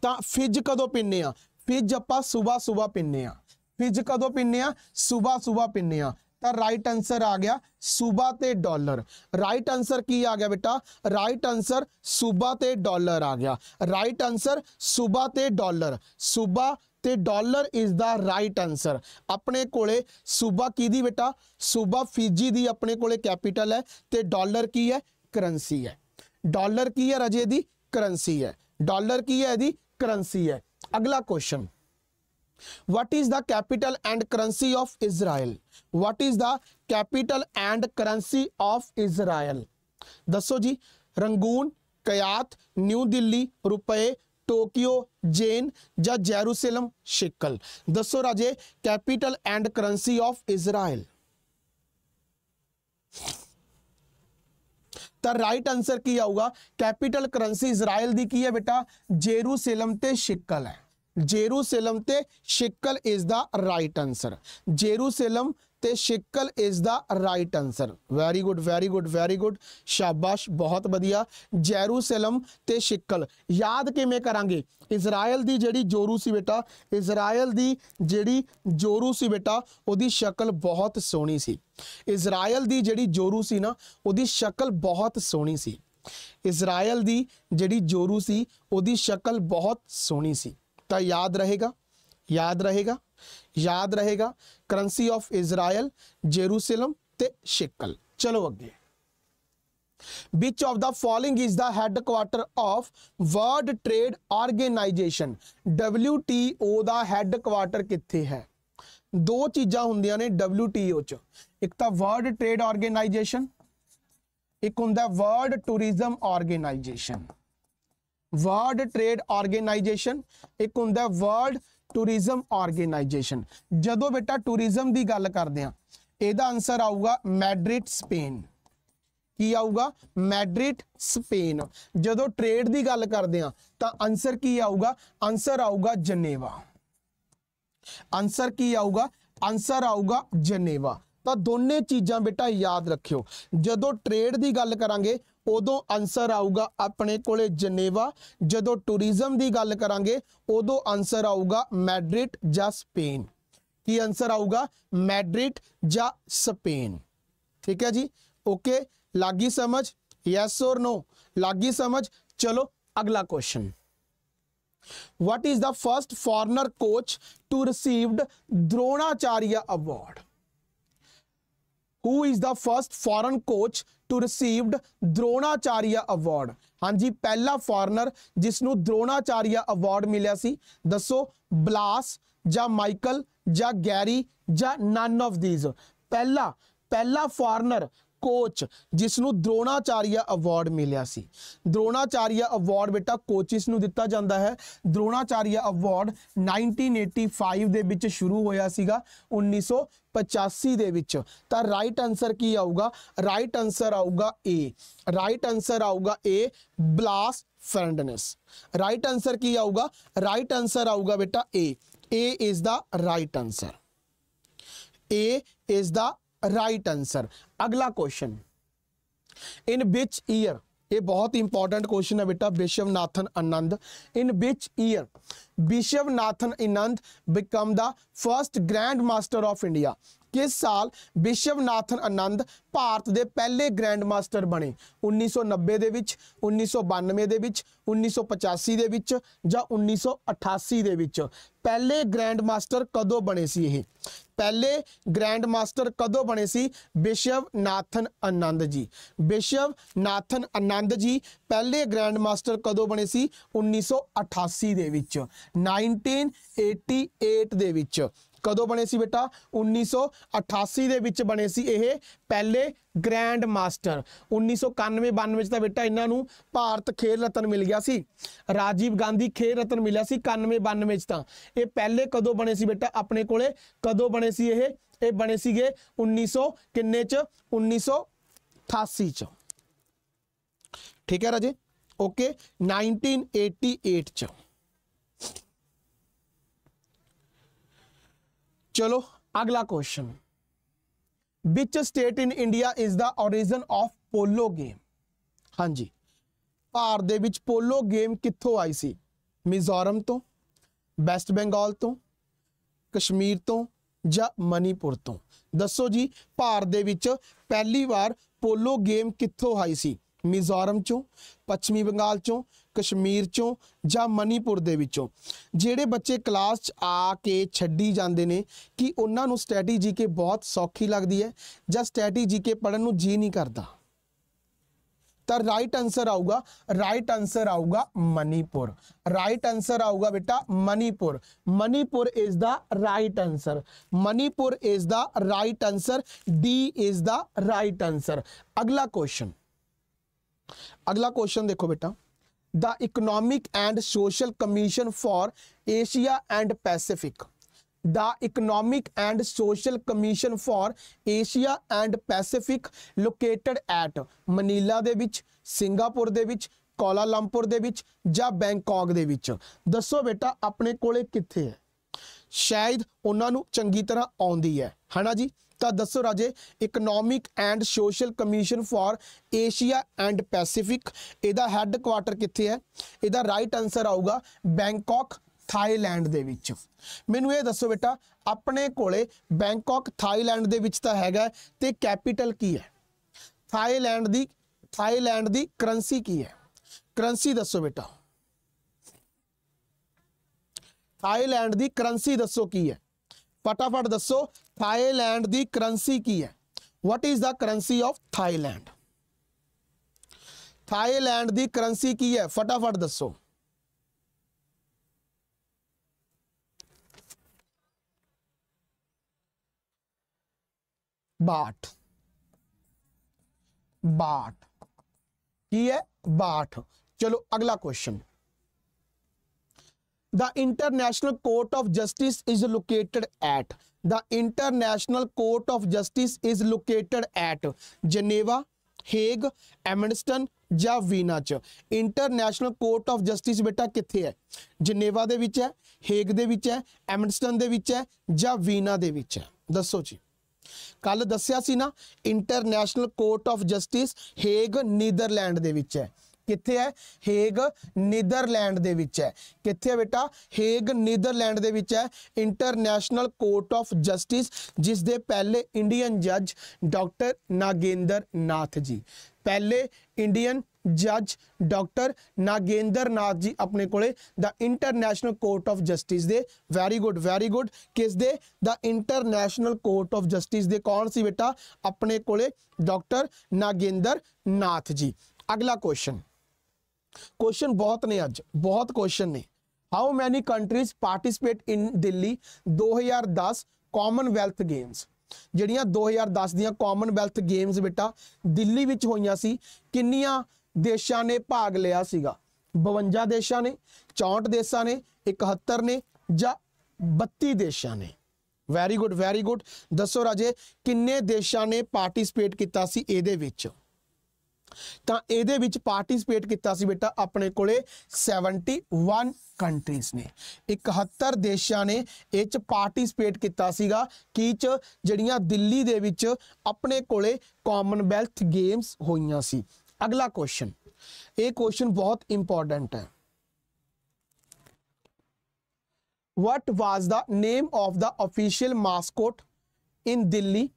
तो फिज कदों पीने फिज आप सुबह सुबह पीने फिज कदों पीने सुबह सुबह पीने तो राइट आंसर आ गया सुबह ते डॉलर राइट आंसर की आ गया बेटा राइट आंसर सुबह ते डॉलर आ गया राइट आंसर सुबह तो डॉलर सुबह ਤੇ dollar is the right answer ਆਪਣੇ ਕੋਲੇ ਸੂਬਾ ਦੀ ਬੇਟਾ ਸੂਬਾ ਫਿਜੀ ਦੀ ਆਪਣੇ ਕੋਲੇ ਕੈਪੀਟਲ ਹੈ ਤੇ ਡਾਲਰ ਕੀ ਹੈ ਕਰੰਸੀ ਹੈ ਡਾਲਰ ਕੀ ਹੈ ਰਜੇ ਦੀ ਕਰੰਸੀ ਹੈ ਡਾਲਰ ਕੀ ਹੈ ਇਹਦੀ ਕਰੰਸੀ ਹੈ ਅਗਲਾ question what is the capital and currency of Israel what is the capital and currency of Israel ਦੱਸੋ ਜੀ ਰੰਗੂਨ ਕਯਾਤ ਨਿਊ ਦਿੱਲੀ ਰੁਪਏ टोक्यो जेन या जेरूसलम शिक्कल दसो राजे capital and currency of Israel तो राइट आंसर की आऊगा कैपिटल करंसी इजराइल दी की है बेटा जेरूसलम ते शिक्कल है जेरूसलम ते shekel is the right answer Jerusalem ਤੇ shekel is the right answer very good very good very good ਸ਼ਾਬਾਸ਼ ਬਹੁਤ ਵਧੀਆ ਜੈਰੂਸਲਮ ਤੇ ਸ਼ਿਕਲ ਯਾਦ ਕਿਵੇਂ ਕਰਾਂਗੇ ਇਜ਼ਰਾਈਲ ਦੀ ਜਿਹੜੀ ਜੋਰੂ ਸੀ ਬੇਟਾ ਇਜ਼ਰਾਈਲ ਦੀ ਜਿਹੜੀ ਜੋਰੂ ਸੀ ਬੇਟਾ ਉਹਦੀ ਸ਼ਕਲ ਬਹੁਤ ਸੋਹਣੀ ਸੀ ਇਜ਼ਰਾਈਲ ਦੀ ਜਿਹੜੀ ਜੋਰੂ ਸੀ ਨਾ ਉਹਦੀ ਸ਼ਕਲ ਬਹੁਤ ਸੋਹਣੀ ਸੀ ਇਜ਼ਰਾਈਲ ਦੀ ਜਿਹੜੀ ਜੋਰੂ ਸੀ ਉਹਦੀ ਸ਼ਕਲ ਬਹੁਤ ਸੋਹਣੀ ਸੀ ਤਾਂ ਯਾਦ ਰਹੇਗਾ ਯਾਦ ਰਹੇਗਾ ਯਾਦ ਰਹੇਗਾ ਕਰੰਸੀ ਆਫ ਇਜ਼ਰਾਈਲ ਜੇਰੂਸ਼ਲਮ ਤੇ ਸ਼ਿਕਲ ਚਲੋ ਅੱਗੇ which of the following is the headquarter of world trade organisation WTO ਦਾ ਹੈੱਡ ਕੁਆਟਰ ਕਿੱਥੇ ਹੈ ਦੋ ਚੀਜ਼ਾਂ ਹੁੰਦੀਆਂ ਨੇ WTO ਚ ਇੱਕ ਤਾਂ ਵਰਲਡ ਟ੍ਰੇਡ ਆਰਗੇਨਾਈਜੇਸ਼ਨ ਇੱਕ ਹੁੰਦਾ world tourism organisation world trade organisation ਇੱਕ ਹੁੰਦਾ ਵਰਲਡ ਟੂਰਿਜ਼ਮ ਆਰਗੇਨਾਈਜੇਸ਼ਨ ਜਦੋਂ ਬੇਟਾ ਟੂਰਿਜ਼ਮ ਦੀ ਗੱਲ ਕਰਦੇ ਆ ਇਹਦਾ ਆਨਸਰ ਆਊਗਾ ਮੈਡ੍ਰਿਡ ਸਪੇਨ ਕੀ ਆਊਗਾ ਮੈਡ੍ਰਿਡ ਸਪੇਨ ਜਦੋਂ ਟ੍ਰੇਡ ਦੀ ਗੱਲ ਕਰਦੇ ਆ ਤਾਂ ਆਨਸਰ ਕੀ ਆਊਗਾ ਆਨਸਰ ਆਊਗਾ ਜਨੇਵਾ ਆਨਸਰ ਕੀ ਆਊਗਾ ਆਨਸਰ ਆਊਗਾ ਜਨੇਵਾ ਤਾਂ ਦੋਨੇ ਚੀਜ਼ਾਂ ਬੇਟਾ ਯਾਦ ਰੱਖਿਓ ਜਦੋਂ ਟ੍ਰੇਡ ਦੀ ਗੱਲ ਕਰਾਂਗੇ ਉਦੋਂ ਆਨਸਰ ਆਊਗਾ ਆਪਣੇ ਕੋਲੇ ਜਨੇਵਾ ਜਦੋਂ ਟੂਰਿਜ਼ਮ ਦੀ ਗੱਲ ਕਰਾਂਗੇ ਉਦੋਂ ਆਨਸਰ ਆਊਗਾ ਮੈਡ੍ਰਿਡ ਜਾਂ ਸਪੇਨ ਕੀ ਆਨਸਰ ਆਊਗਾ ਮੈਡ੍ਰਿਡ ਜਾਂ ਸਪੇਨ ਠੀਕ ਹੈ ਜੀ ਓਕੇ ਲੱਗੀ ਸਮਝ ਯੈਸ অর ਨੋ ਲੱਗੀ ਸਮਝ ਚਲੋ ਅਗਲਾ question what is the first foreigner coach to received Dronacharya award who is the first foreign coach to received Dronacharya award ਹਾਂਜੀ ਪਹਿਲਾ ਫੋਰਨਰ ਜਿਸ ਨੂੰ ਦਰੋਣਾਚਾਰੀਆ ਅਵਾਰਡ ਮਿਲਿਆ ਸੀ ਦੱਸੋ ਬਲਾਸ ਜਾਂ ਮਾਈਕਲ ਜਾਂ ਗੈਰੀ ਜਾਂ ਨਨ ਆਫ ਥੀਸ ਪਹਿਲਾ ਪਹਿਲਾ ਫੋਰਨਰ ਕੋਚ ਜਿਸ ਨੂੰ ਦਰੋਣਾਚਾਰੀਆ ਅਵਾਰਡ ਮਿਲਿਆ ਸੀ ਦਰੋਣਾਚਾਰੀਆ ਅਵਾਰਡ ਬੇਟਾ ਕੋਚਿਸ ਨੂੰ ਦਿੱਤਾ ਜਾਂਦਾ ਹੈ ਦਰੋਣਾਚਾਰੀਆ ਅਵਾਰਡ 1985 ਦੇ ਵਿੱਚ ਸ਼ੁਰੂ ਹੋਇਆ ਸੀਗਾ 1985 ਦੇ ਵਿੱਚ ਤਾਂ ਰਾਈਟ ਆਨਸਰ ਕੀ ਆਊਗਾ ਰਾਈਟ ਆਨਸਰ ਆਊਗਾ ਏ ਰਾਈਟ ਆਨਸਰ ਆਊਗਾ ਏ ਬਲਾਸ ਫਰੈਂਡਨੈਸ ਰਾਈਟ ਆਨਸਰ ਕੀ ਆਊਗਾ ਰਾਈਟ ਆਨਸਰ ਆਊਗਾ ਬੇਟਾ A A is the right answer A is the right answer ਅਗਲਾ ਕੁਐਸਚਨ ਇਨ ਵਿਚ ਈਅਰ ਇਹ ਬਹੁਤ ਇੰਪੋਰਟੈਂਟ ਕੁਐਸਚਨ ਹੈ ਬੇਟਾ Viswanathan Anand in which year Nathan Anand become the first grand master of India ਕਿਸ ਸਾਲ ਨਾਥਨ ਆਨੰਦ ਭਾਰਤ ਦੇ ਪਹਿਲੇ ਗ੍ਰੈਂਡ ਮਾਸਟਰ ਬਣੇ 1990 ਦੇ ਵਿੱਚ 1992 ਦੇ ਵਿੱਚ 1985 ਦੇ ਵਿੱਚ ਜਾਂ 1988 ਦੇ ਵਿੱਚ ਪਹਿਲੇ ਗ੍ਰੈਂਡ ਮਾਸਟਰ ਕਦੋਂ ਬਣੇ ਸੀ ਇਹ ਪਹਿਲੇ ਗ੍ਰੈਂਡ ਮਾਸਟਰ ਕਦੋਂ ਬਣੇ ਸੀ ਨਾਥਨ ਆਨੰਦ ਜੀ ਨਾਥਨ ਆਨੰਦ ਜੀ ਪਹਿਲੇ ਗ੍ਰੈਂਡ ਮਾਸਟਰ ਕਦੋਂ ਬਣੇ ਸੀ 1988 ਦੇ ਵਿੱਚ 1988 ਦੇ ਵਿੱਚ ਕਦੋਂ ਬਣੇ ਸੀ ਬੇਟਾ 1988 ਦੇ ਵਿੱਚ ਬਣੇ ਸੀ ਇਹ ਪਹਿਲੇ ਗ੍ਰੈਂਡ ਮਾਸਟਰ 1991-92 ਵਿੱਚ ਤਾਂ ਬੇਟਾ ਇਹਨਾਂ ਨੂੰ ਭਾਰਤ ਖੇਡ ਰਤਨ ਮਿਲ ਗਿਆ ਸੀ ਰਾਜੀਵ ਗਾਂਧੀ ਖੇਡ ਰਤਨ ਮਿਲਿਆ ਸੀ 91-92 ਵਿੱਚ ਤਾਂ ਇਹ ਪਹਿਲੇ ਕਦੋਂ ਬਣੇ ਸੀ ਬੇਟਾ ਆਪਣੇ ਕੋਲੇ ਕਦੋਂ ਬਣੇ ਸੀ ਇਹ ਇਹ ਬਣੇ ਸੀਗੇ 1900 ਕਿੰਨੇ ਚ 1988 ਚ ਠੀਕ ਹੈ ਰਾਜੇ ਓਕੇ 1988 ਚ ਚਲੋ ਅਗਲਾ question which state in India is the origin of polo game ਹਾਂਜੀ ਭਾਰਤ ਦੇ ਵਿੱਚ ਪੋਲੋ ਗੇਮ ਕਿੱਥੋਂ ਆਈ ਸੀ ਮਿਜ਼ੋਰਮ ਤੋਂ ਵੈਸਟ ਬੰਗਾਲ ਤੋਂ ਕਸ਼ਮੀਰ ਤੋਂ ਜਾਂ ਮਨੀਪੁਰ ਤੋਂ ਦੱਸੋ ਜੀ ਭਾਰਤ ਦੇ ਵਿੱਚ ਪਹਿਲੀ ਵਾਰ ਪੋਲੋ ਗੇਮ ਕਿੱਥੋਂ ਆਈ ਸੀ ਮਿਜ਼ੋਰਮ ਚੋਂ ਪੱਛਮੀ ਬੰਗਾਲ ਚੋਂ ਕਸ਼ਮੀਰ ਚੋਂ ਜਾਂ ਮਨੀਪੁਰ ਦੇ ਵਿੱਚੋਂ ਜਿਹੜੇ ਬੱਚੇ ਕਲਾਸ 'ਚ ਆ ਕੇ ਛੱਡੀ ਜਾਂਦੇ ਨੇ ਕਿ ਉਹਨਾਂ ਨੂੰ ਸਟ੍ਰੈਟੇਜੀ ਕੇ ਬਹੁਤ ਸੌਖੀ ਲੱਗਦੀ ਹੈ ਜਾਂ ਸਟ੍ਰੈਟੇਜੀ ਕੇ ਪੜਨ ਨੂੰ ਜੀ ਨਹੀਂ ਕਰਦਾ ਤਾਂ ਰਾਈਟ ਆਨਸਰ ਆਊਗਾ ਰਾਈਟ ਆਨਸਰ ਆਊਗਾ ਮਨੀਪੁਰ ਰਾਈਟ ਆਨਸਰ ਆਊਗਾ ਬੇਟਾ Manipur Manipur is the right answer Manipur is the right answer D is the right answer ਅਗਲਾ ਕੁਐਸਚਨ ਅਗਲਾ ਕੁਐਸਚਨ ਦੇਖੋ ਬੇਟਾ the economic and social commission for Asia and Pacific the economic and social commission for Asia and Pacific located at Manila ਦੇ ਵਿੱਚ ਸਿੰਗਾਪੁਰ ਦੇ ਵਿੱਚ ਕੋਲਾਲੰਪੁਰ ਦੇ ਵਿੱਚ ਜਾਂ ਬੈਂਕਾਕ ਦੇ ਵਿੱਚ ਦੱਸੋ ਬੇਟਾ ਆਪਣੇ ਕੋਲੇ ਕਿੱਥੇ ਹੈ ਸ਼ਾਇਦ ਉਹਨਾਂ ਨੂੰ ਚੰਗੀ ਤਰ੍ਹਾਂ ਆਉਂਦੀ ਹੈ ਹਨਾ ਜੀ ਤਾਂ ਦੱਸੋ ਰਾਜੇ economic and social commission for Asia and Pacific ਇਹਦਾ ਹੈੱਡ ਕੁਆਟਰ ਕਿੱਥੇ ਹੈ ਇਹਦਾ ਰਾਈਟ ਆਨਸਰ ਆਊਗਾ ਬੈਂਕਾਕ ਥਾਈਲੈਂਡ ਦੇ ਵਿੱਚ ਮੈਨੂੰ ਇਹ ਦੱਸੋ ਬੇਟਾ ਆਪਣੇ ਕੋਲੇ ਬੈਂਕਾਕ ਥਾਈਲੈਂਡ ਦੇ ਵਿੱਚ ਤਾਂ ਹੈਗਾ ਤੇ ਕੈਪੀਟਲ ਕੀ ਹੈ ਥਾਈਲੈਂਡ ਦੀ ਥਾਈਲੈਂਡ ਦੀ ਕਰੰਸੀ ਕੀ ਹੈ ਕਰੰਸੀ ਦੱਸੋ ਬੇਟਾ ਥਾਈਲੈਂਡ ਦੀ ਕਰੰਸੀ ਦੱਸੋ ਕੀ ਹੈ ਫਟਾਫਟ ਦੱਸੋ थाईलैंड की करंसी की है what is the currency of Thailand Thailand की करंसी की है फटाफट दसो बाट बाट की है बाट चलो अगला question the international court of justice is located at the international court of justice is located at geneva Hague Amsterdam ਜਾਂ ਵੀਨਾ ਚ ਇੰਟਰਨੈਸ਼ਨਲ ਕੋਰਟ ਆਫ ਜਸਟਿਸ ਬੇਟਾ ਕਿੱਥੇ ਹੈ ਜਨੇਵਾ ਦੇ ਵਿੱਚ ਹੈ ਹੇਗ ਦੇ ਵਿੱਚ ਹੈ ਐਮਨਸਟਨ ਦੇ ਵਿੱਚ ਹੈ ਜਾਂ ਵੀਨਾ ਦੇ ਵਿੱਚ ਹੈ ਦੱਸੋ ਜੀ ਕੱਲ ਦੱਸਿਆ ਸੀ ਨਾ international court of justice Hague Netherland ਦੇ ਵਿੱਚ ਹੈ ਕਿੱਥੇ ਹੈ ਹੇਗ ਨੀਦਰਲੈਂਡ ਦੇ ਵਿੱਚ ਹੈ ਕਿੱਥੇ ਹੈ ਬੇਟਾ ਹੇਗ ਨੀਦਰਲੈਂਡ ਦੇ ਵਿੱਚ ਹੈ ਇੰਟਰਨੈਸ਼ਨਲ ਕੋਰਟ ਆਫ ਜਸਟਿਸ ਜਿਸ ਦੇ ਪਹਿਲੇ ਇੰਡੀਅਨ ਜੱਜ ਡਾਕਟਰ ਨਾਗੇਂਦਰ ਨਾਥ ਜੀ ਪਹਿਲੇ ਇੰਡੀਅਨ ਜੱਜ ਡਾਕਟਰ ਨਾਗੇਂਦਰ ਨਾਥ ਜੀ ਆਪਣੇ ਕੋਲੇ the international court of justice ਦੇ ਵੈਰੀ ਗੁੱਡ ਵੈਰੀ ਗੁੱਡ ਕਿਸ ਦੇ the international court of justice ਦੇ ਕੌਣ ਸੀ ਬੇਟਾ ਆਪਣੇ ਕੋਲੇ ਡਾਕਟਰ ਨਾਗੇਂਦਰ ਨਾਥ ਜੀ ਅਗਲਾ ਕੁਐਸਚਨ ਕੁਐਸਚਨ ਬਹੁਤ ਨੇ ਅੱਜ ਬਹੁਤ ਕੁਐਸਚਨ ਨੇ how many countries participate in Delhi 2010 commonwealth games ਜਿਹੜੀਆਂ 2010 ਦੀਆਂ ਕਾਮਨਵੈਲਥ ਗੇਮਸ ਬੇਟਾ ਦਿੱਲੀ ਵਿੱਚ ਹੋਈਆਂ ਸੀ ਕਿੰਨੀਆਂ ਦੇਸ਼ਾਂ ਨੇ ਭਾਗ ਲਿਆ ਸੀਗਾ 52 ਦੇਸ਼ਾਂ ਨੇ 64 ਦੇਸ਼ਾਂ ਨੇ 71 ਨੇ ਜਾਂ 32 ਦੇਸ਼ਾਂ ਨੇ ਵੈਰੀ ਗੁੱਡ ਵੈਰੀ ਗੁੱਡ ਦੱਸੋ ਰਾਜੇ ਕਿੰਨੇ ਦੇਸ਼ਾਂ ਨੇ ਪਾਰਟਿਸਿਪੇਟ ਕੀਤਾ ਸੀ ਇਹਦੇ ਵਿੱਚ ਤਾਂ ਇਹਦੇ ਵਿੱਚ ਪਾਰਟਿਸਿਪੇਟ ਕੀਤਾ ਸੀ ਬੇਟਾ ਆਪਣੇ ਕੋਲੇ 71 ਕੰਟਰੀਜ਼ ਨੇ 71 ਦੇਸ਼ਾਂ ਨੇ ਇਹ ਚ ਪਾਰਟਿਸਿਪੇਟ ਕੀਤਾ ਸੀਗਾ ਕੀ ਚ ਜਿਹੜੀਆਂ ਦਿੱਲੀ ਦੇ ਵਿੱਚ ਆਪਣੇ ਕੋਲੇ ਕਾਮਨਵੈਲਥ ਗੇਮਸ ਹੋਈਆਂ ਸੀ ਅਗਲਾ ਕੁਐਸਚਨ ਇਹ ਕੁਐਸਚਨ ਬਹੁਤ ਇੰਪੋਰਟੈਂਟ ਹੈ what was the name of the official mascot in Delhi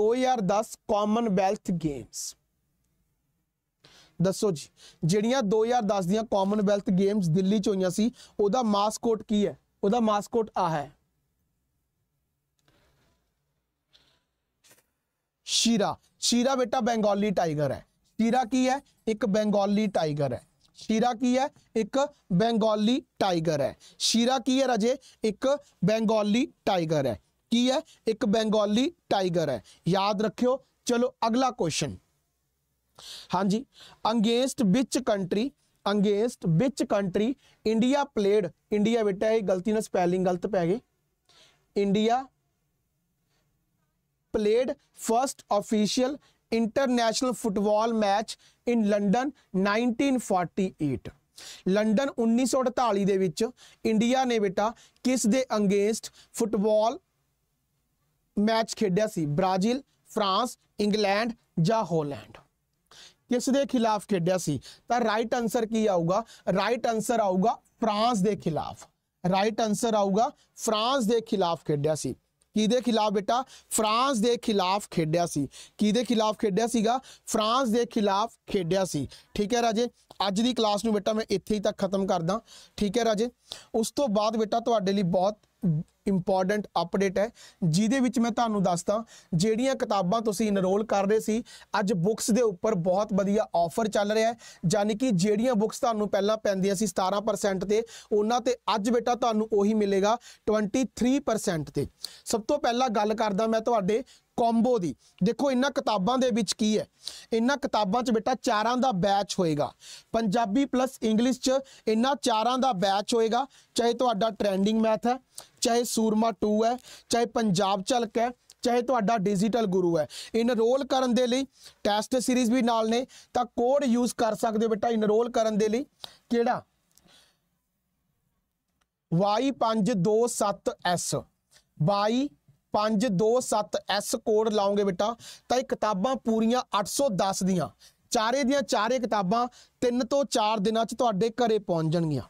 2010 commonwealth games ਦੱਸੋ ਜੀ ਜਿਹੜੀਆਂ 2010 ਦੀਆਂ ਕਾਮਨਵੈਲਥ ਗੇਮਸ ਦਿੱਲੀ ਚ ਹੋਈਆਂ ਸੀ ਉਹਦਾ ਮਾਸਕੋਟ ਕੀ ਹੈ ਉਹਦਾ ਮਾਸਕੋਟ ਆ ਹੈ ਸ਼ੀਰਾ ਸ਼ੀਰਾ ਬੇਟਾ ਬੰਗਾਲੀ ਟਾਈਗਰ ਹੈ ਸ਼ੀਰਾ ਕੀ ਹੈ ਇੱਕ ਬੰਗਾਲੀ ਟਾਈਗਰ ਹੈ ਸ਼ੀਰਾ ਕੀ ਹੈ ਇੱਕ ਬੰਗਾਲੀ ਟਾਈਗਰ ਹੈ ਸ਼ੀਰਾ ਕੀ ਹੈ ਰਾਜੇ ਇੱਕ ਬੰਗਾਲੀ ਟਾਈਗਰ ਹੈ ਕੀ ਹੈ ਇੱਕ ਬੰਗਾਲੀ ਟਾਈਗਰ ਹੈ ਯਾਦ ਰੱਖਿਓ ਚਲੋ ਅਗਲਾ ਕੁਐਸਚਨ ਹਾਂਜੀ against which country against which country India played India ਬੇਟਾ ਇਹ ਗਲਤੀ ਨਾਲ ਸਪੈਲਿੰਗ ਗਲਤ ਪੈ ਗਈ India played first official international football match in London 1948 London 1948 ਦੇ ਵਿੱਚ ਇੰਡੀਆ ਨੇ ਬੇਟਾ ਕਿਸ ਦੇ ਅਗੇਂਸਟ ਫੁੱਟਬਾਲ ਮੈਚ ਖੇਡਿਆ ਸੀ ਬ੍ਰਾਜ਼ੀਲ ਫਰਾਂਸ ਇੰਗਲੈਂਡ ਜਾਂ ਹੋਲੈਂਡ ਕਿਸ ਦੇ ਖਿਲਾਫ ਖੇਡਿਆ ਸੀ ਤਾਂ ਰਾਈਟ ਆਨਸਰ ਕੀ ਆਊਗਾ ਰਾਈਟ ਆਨਸਰ ਆਊਗਾ ਫਰਾਂਸ ਦੇ ਖਿਲਾਫ ਰਾਈਟ ਆਨਸਰ ਆਊਗਾ ਫਰਾਂਸ ਦੇ ਖਿਲਾਫ ਖੇਡਿਆ ਸੀ ਕਿਹਦੇ ਖਿਲਾਫ ਬੇਟਾ ਫਰਾਂਸ ਦੇ ਖਿਲਾਫ ਖੇਡਿਆ ਸੀ ਕਿਹਦੇ ਖਿਲਾਫ ਖੇਡਿਆ ਸੀਗਾ ਫਰਾਂਸ ਦੇ ਖਿਲਾਫ ਖੇਡਿਆ ਸੀ ਠੀਕ ਹੈ ਰਾਜੇ ਅੱਜ ਦੀ ਕਲਾਸ ਨੂੰ ਬੇਟਾ ਮੈਂ ਇੱਥੇ ਹੀ ਤੱਕ ਖਤਮ ਕਰਦਾ ਠੀਕ ਹੈ ਰਾਜੇ ਉਸ ਤੋਂ ਬਾਅਦ ਬੇਟਾ ਤੁਹਾਡੇ ਲਈ ਬਹੁਤ ਇੰਪੋਰਟੈਂਟ ਅਪਡੇਟ ਹੈ ਜਿਹਦੇ ਵਿੱਚ ਮੈਂ ਤੁਹਾਨੂੰ ਦੱਸਦਾ ਜਿਹੜੀਆਂ ਕਿਤਾਬਾਂ ਤੁਸੀਂ ਇਨਰੋਲ ਕਰ ਰਹੇ ਸੀ ਅੱਜ ਬੁੱਕਸ ਦੇ ਉੱਪਰ ਬਹੁਤ ਵਧੀਆ ਆਫਰ ਚੱਲ ਰਿਹਾ ਹੈ ਯਾਨੀ ਕਿ ਜਿਹੜੀਆਂ ਬੁੱਕਸ ਤੁਹਾਨੂੰ ਪਹਿਲਾਂ ਪੈਂਦੀਆਂ ਸੀ 17% ਤੇ ਉਹਨਾਂ ਤੇ ਅੱਜ ਬੇਟਾ ਤੁਹਾਨੂੰ ਉਹੀ ਮਿਲੇਗਾ 23% ਤੇ ਸਭ ਤੋਂ ਪਹਿਲਾਂ ਗੱਲ ਕਰਦਾ ਮੈਂ ਤੁਹਾਡੇ ਕੰਬੋ ਦੀ ਦੇਖੋ ਇਹਨਾਂ ਕਿਤਾਬਾਂ ਦੇ ਵਿੱਚ ਕੀ ਹੈ ਇਹਨਾਂ ਕਿਤਾਬਾਂ 'ਚ ਬੇਟਾ ਚਾਰਾਂ ਦਾ ਬੈਚ ਹੋਏਗਾ ਪੰਜਾਬੀ ਪਲੱਸ ਇੰਗਲਿਸ਼ 'ਚ ਇਹਨਾਂ ਚਾਰਾਂ ਦਾ ਬੈਚ ਹੋਏਗਾ ਚਾਹੇ ਤੁਹਾਡਾ ਟ੍ਰੈਂਡਿੰਗ ਮੈਥ ਹੈ ਚਾਹੇ ਸੂਰਮਾ 2 ਹੈ ਚਾਹੇ ਪੰਜਾਬ ਝਲਕ ਹੈ ਚਾਹੇ ਤੁਹਾਡਾ ਡਿਜੀਟਲ ਗੁਰੂ ਹੈ ਇਨਰੋਲ ਕਰਨ ਦੇ ਲਈ ਟੈਸਟ ਸੀਰੀਜ਼ ਵੀ ਨਾਲ ਨੇ ਤਾਂ ਕੋਡ ਯੂਜ਼ ਕਰ ਸਕਦੇ ਹੋ ਬੇਟਾ ਇਨਰੋਲ ਕਰਨ ਦੇ ਲਈ ਕਿਹੜਾ Y527S 22 527S ਕੋਡ ਲਾਉਂਗੇ ਬੇਟਾ ਤਾਂ ਇਹ ਕਿਤਾਬਾਂ ਪੂਰੀਆਂ 810 ਦੀਆਂ ਚਾਰੇ ਦੀਆਂ ਚਾਰੇ ਕਿਤਾਬਾਂ 3 ਤੋਂ 4 ਦਿਨਾਂ 'ਚ ਤੁਹਾਡੇ ਘਰੇ ਪਹੁੰਚ ਜਾਣਗੀਆਂ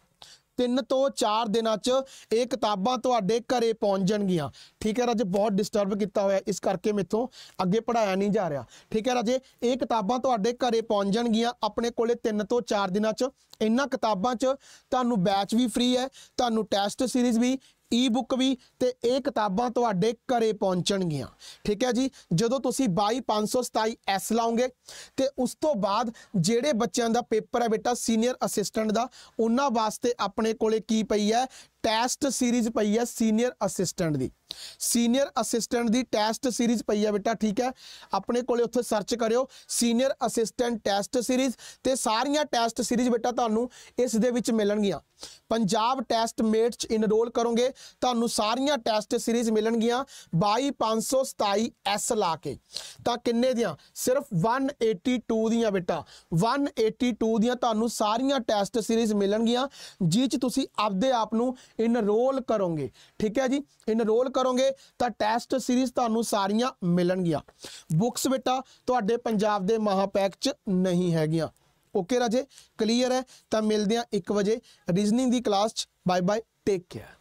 3 ਤੋਂ 4 ਦਿਨਾਂ 'ਚ ਇਹ ਕਿਤਾਬਾਂ ਤੁਹਾਡੇ ਘਰੇ ਪਹੁੰਚ ਜਾਣਗੀਆਂ ਠੀਕ ਹੈ ਰਾਜੇ ਬਹੁਤ ਡਿਸਟਰਬ ਕੀਤਾ ਹੋਇਆ ਇਸ ਕਰਕੇ ਮੈਥੋਂ ਅੱਗੇ ਪੜਾਇਆ ਨਹੀਂ ਜਾ ਰਿਹਾ ਠੀਕ ਹੈ ਰਾਜੇ ਇਹ ਕਿਤਾਬਾਂ ਤੁਹਾਡੇ ਘਰੇ ਪਹੁੰਚ ਜਾਣਗੀਆਂ ਆਪਣੇ ਕੋਲੇ 3 ਤੋਂ 4 ਦਿਨਾਂ 'ਚ ਇਹਨਾਂ ਕਿਤਾਬਾਂ 'ਚ ਤੁਹਾਨੂੰ ਬੈਚ ਵੀ ਫ੍ਰੀ ਹੈ ਤੁਹਾਨੂੰ ਟੈਸਟ ਸੀਰੀਜ਼ ਵੀ ਈ-ਬੁੱਕ ਵੀ ਤੇ ਇਹ ਕਿਤਾਬਾਂ ਤੁਹਾਡੇ ਘਰੇ ਪਹੁੰਚਣਗੀਆਂ ਠੀਕ ਹੈ ਜੀ ਜਦੋਂ ਤੁਸੀਂ 22527 ਐਸ ਲਾਉਂਗੇ ਤੇ ਉਸ ਤੋਂ ਬਾਅਦ ਜਿਹੜੇ ਬੱਚਿਆਂ ਦਾ ਪੇਪਰ ਹੈ ਬੇਟਾ ਸੀਨੀਅਰ ਅਸਿਸਟੈਂਟ ਦਾ ਉਹਨਾਂ ਵਾਸਤੇ ਆਪਣੇ ਕੋਲੇ ਕੀ ਪਈ ਹੈ ਟੈਸਟ ਸੀਰੀਜ਼ ਪਈ ਹੈ ਸੀਨੀਅਰ ਅਸਿਸਟੈਂਟ ਦੀ ਸੀਨੀਅਰ ਅਸਿਸਟੈਂਟ ਦੀ ਟੈਸਟ ਸੀਰੀਜ਼ ਪਈ ਹੈ ਬੇਟਾ ਠੀਕ ਹੈ ਆਪਣੇ ਕੋਲੇ ਉੱਥੇ ਸਰਚ ਕਰਿਓ ਸੀਨੀਅਰ ਅਸਿਸਟੈਂਟ ਟੈਸਟ ਸੀਰੀਜ਼ ਤੇ ਸਾਰੀਆਂ ਟੈਸਟ ਸੀਰੀਜ਼ ਬੇਟਾ ਤੁਹਾਨੂੰ ਇਸ ਦੇ ਵਿੱਚ ਮਿਲਣਗੀਆਂ ਪੰਜਾਬ ਟੈਸਟ ਮੇਟ ਚ ਇਨਰੋਲ ਕਰੋਗੇ ਤੁਹਾਨੂੰ ਸਾਰੀਆਂ ਟੈਸਟ ਸੀਰੀਜ਼ ਮਿਲਣਗੀਆਂ 22527 ਐਸ ਲਾ ਕੇ ਤਾਂ ਕਿੰਨੇ ਦੀਆਂ ਸਿਰਫ 182 ਦੀਆਂ ਬੇਟਾ 182 ਦੀਆਂ ਤੁਹਾਨੂੰ ਸਾਰੀਆਂ ਟੈਸਟ ਸੀਰੀਜ਼ ਮਿਲਣਗੀਆਂ ਜਿਹ ਚ ਤੁਸੀਂ ਆਪਦੇ ਆਪ ਨੂੰ ਇਨਰੋਲ ਕਰੋਗੇ ਠੀਕ ਹੈ ਜੀ ਇਨਰੋਲ ਕਰੋਗੇ ਤਾਂ ਟੈਸਟ ਸੀਰੀਜ਼ ਤੁਹਾਨੂੰ ਸਾਰੀਆਂ ਮਿਲਣਗੀਆਂ ਬੁੱਕਸ ਬੇਟਾ ਤੁਹਾਡੇ ਪੰਜਾਬ ਦੇ ਮਹਾਪੈਕ 'ਚ ਨਹੀਂ ਹੈਗੀਆਂ ਓਕੇ ਰਾਜੇ ਕਲੀਅਰ ਹੈ ਤਾਂ ਮਿਲਦੇ ਆ 1 ਵਜੇ ਰੀਜ਼ਨਿੰਗ ਦੀ ਕਲਾਸ 'ਚ ਬਾਏ ਬਾਏ ਟੇਕ ਕੇਅਰ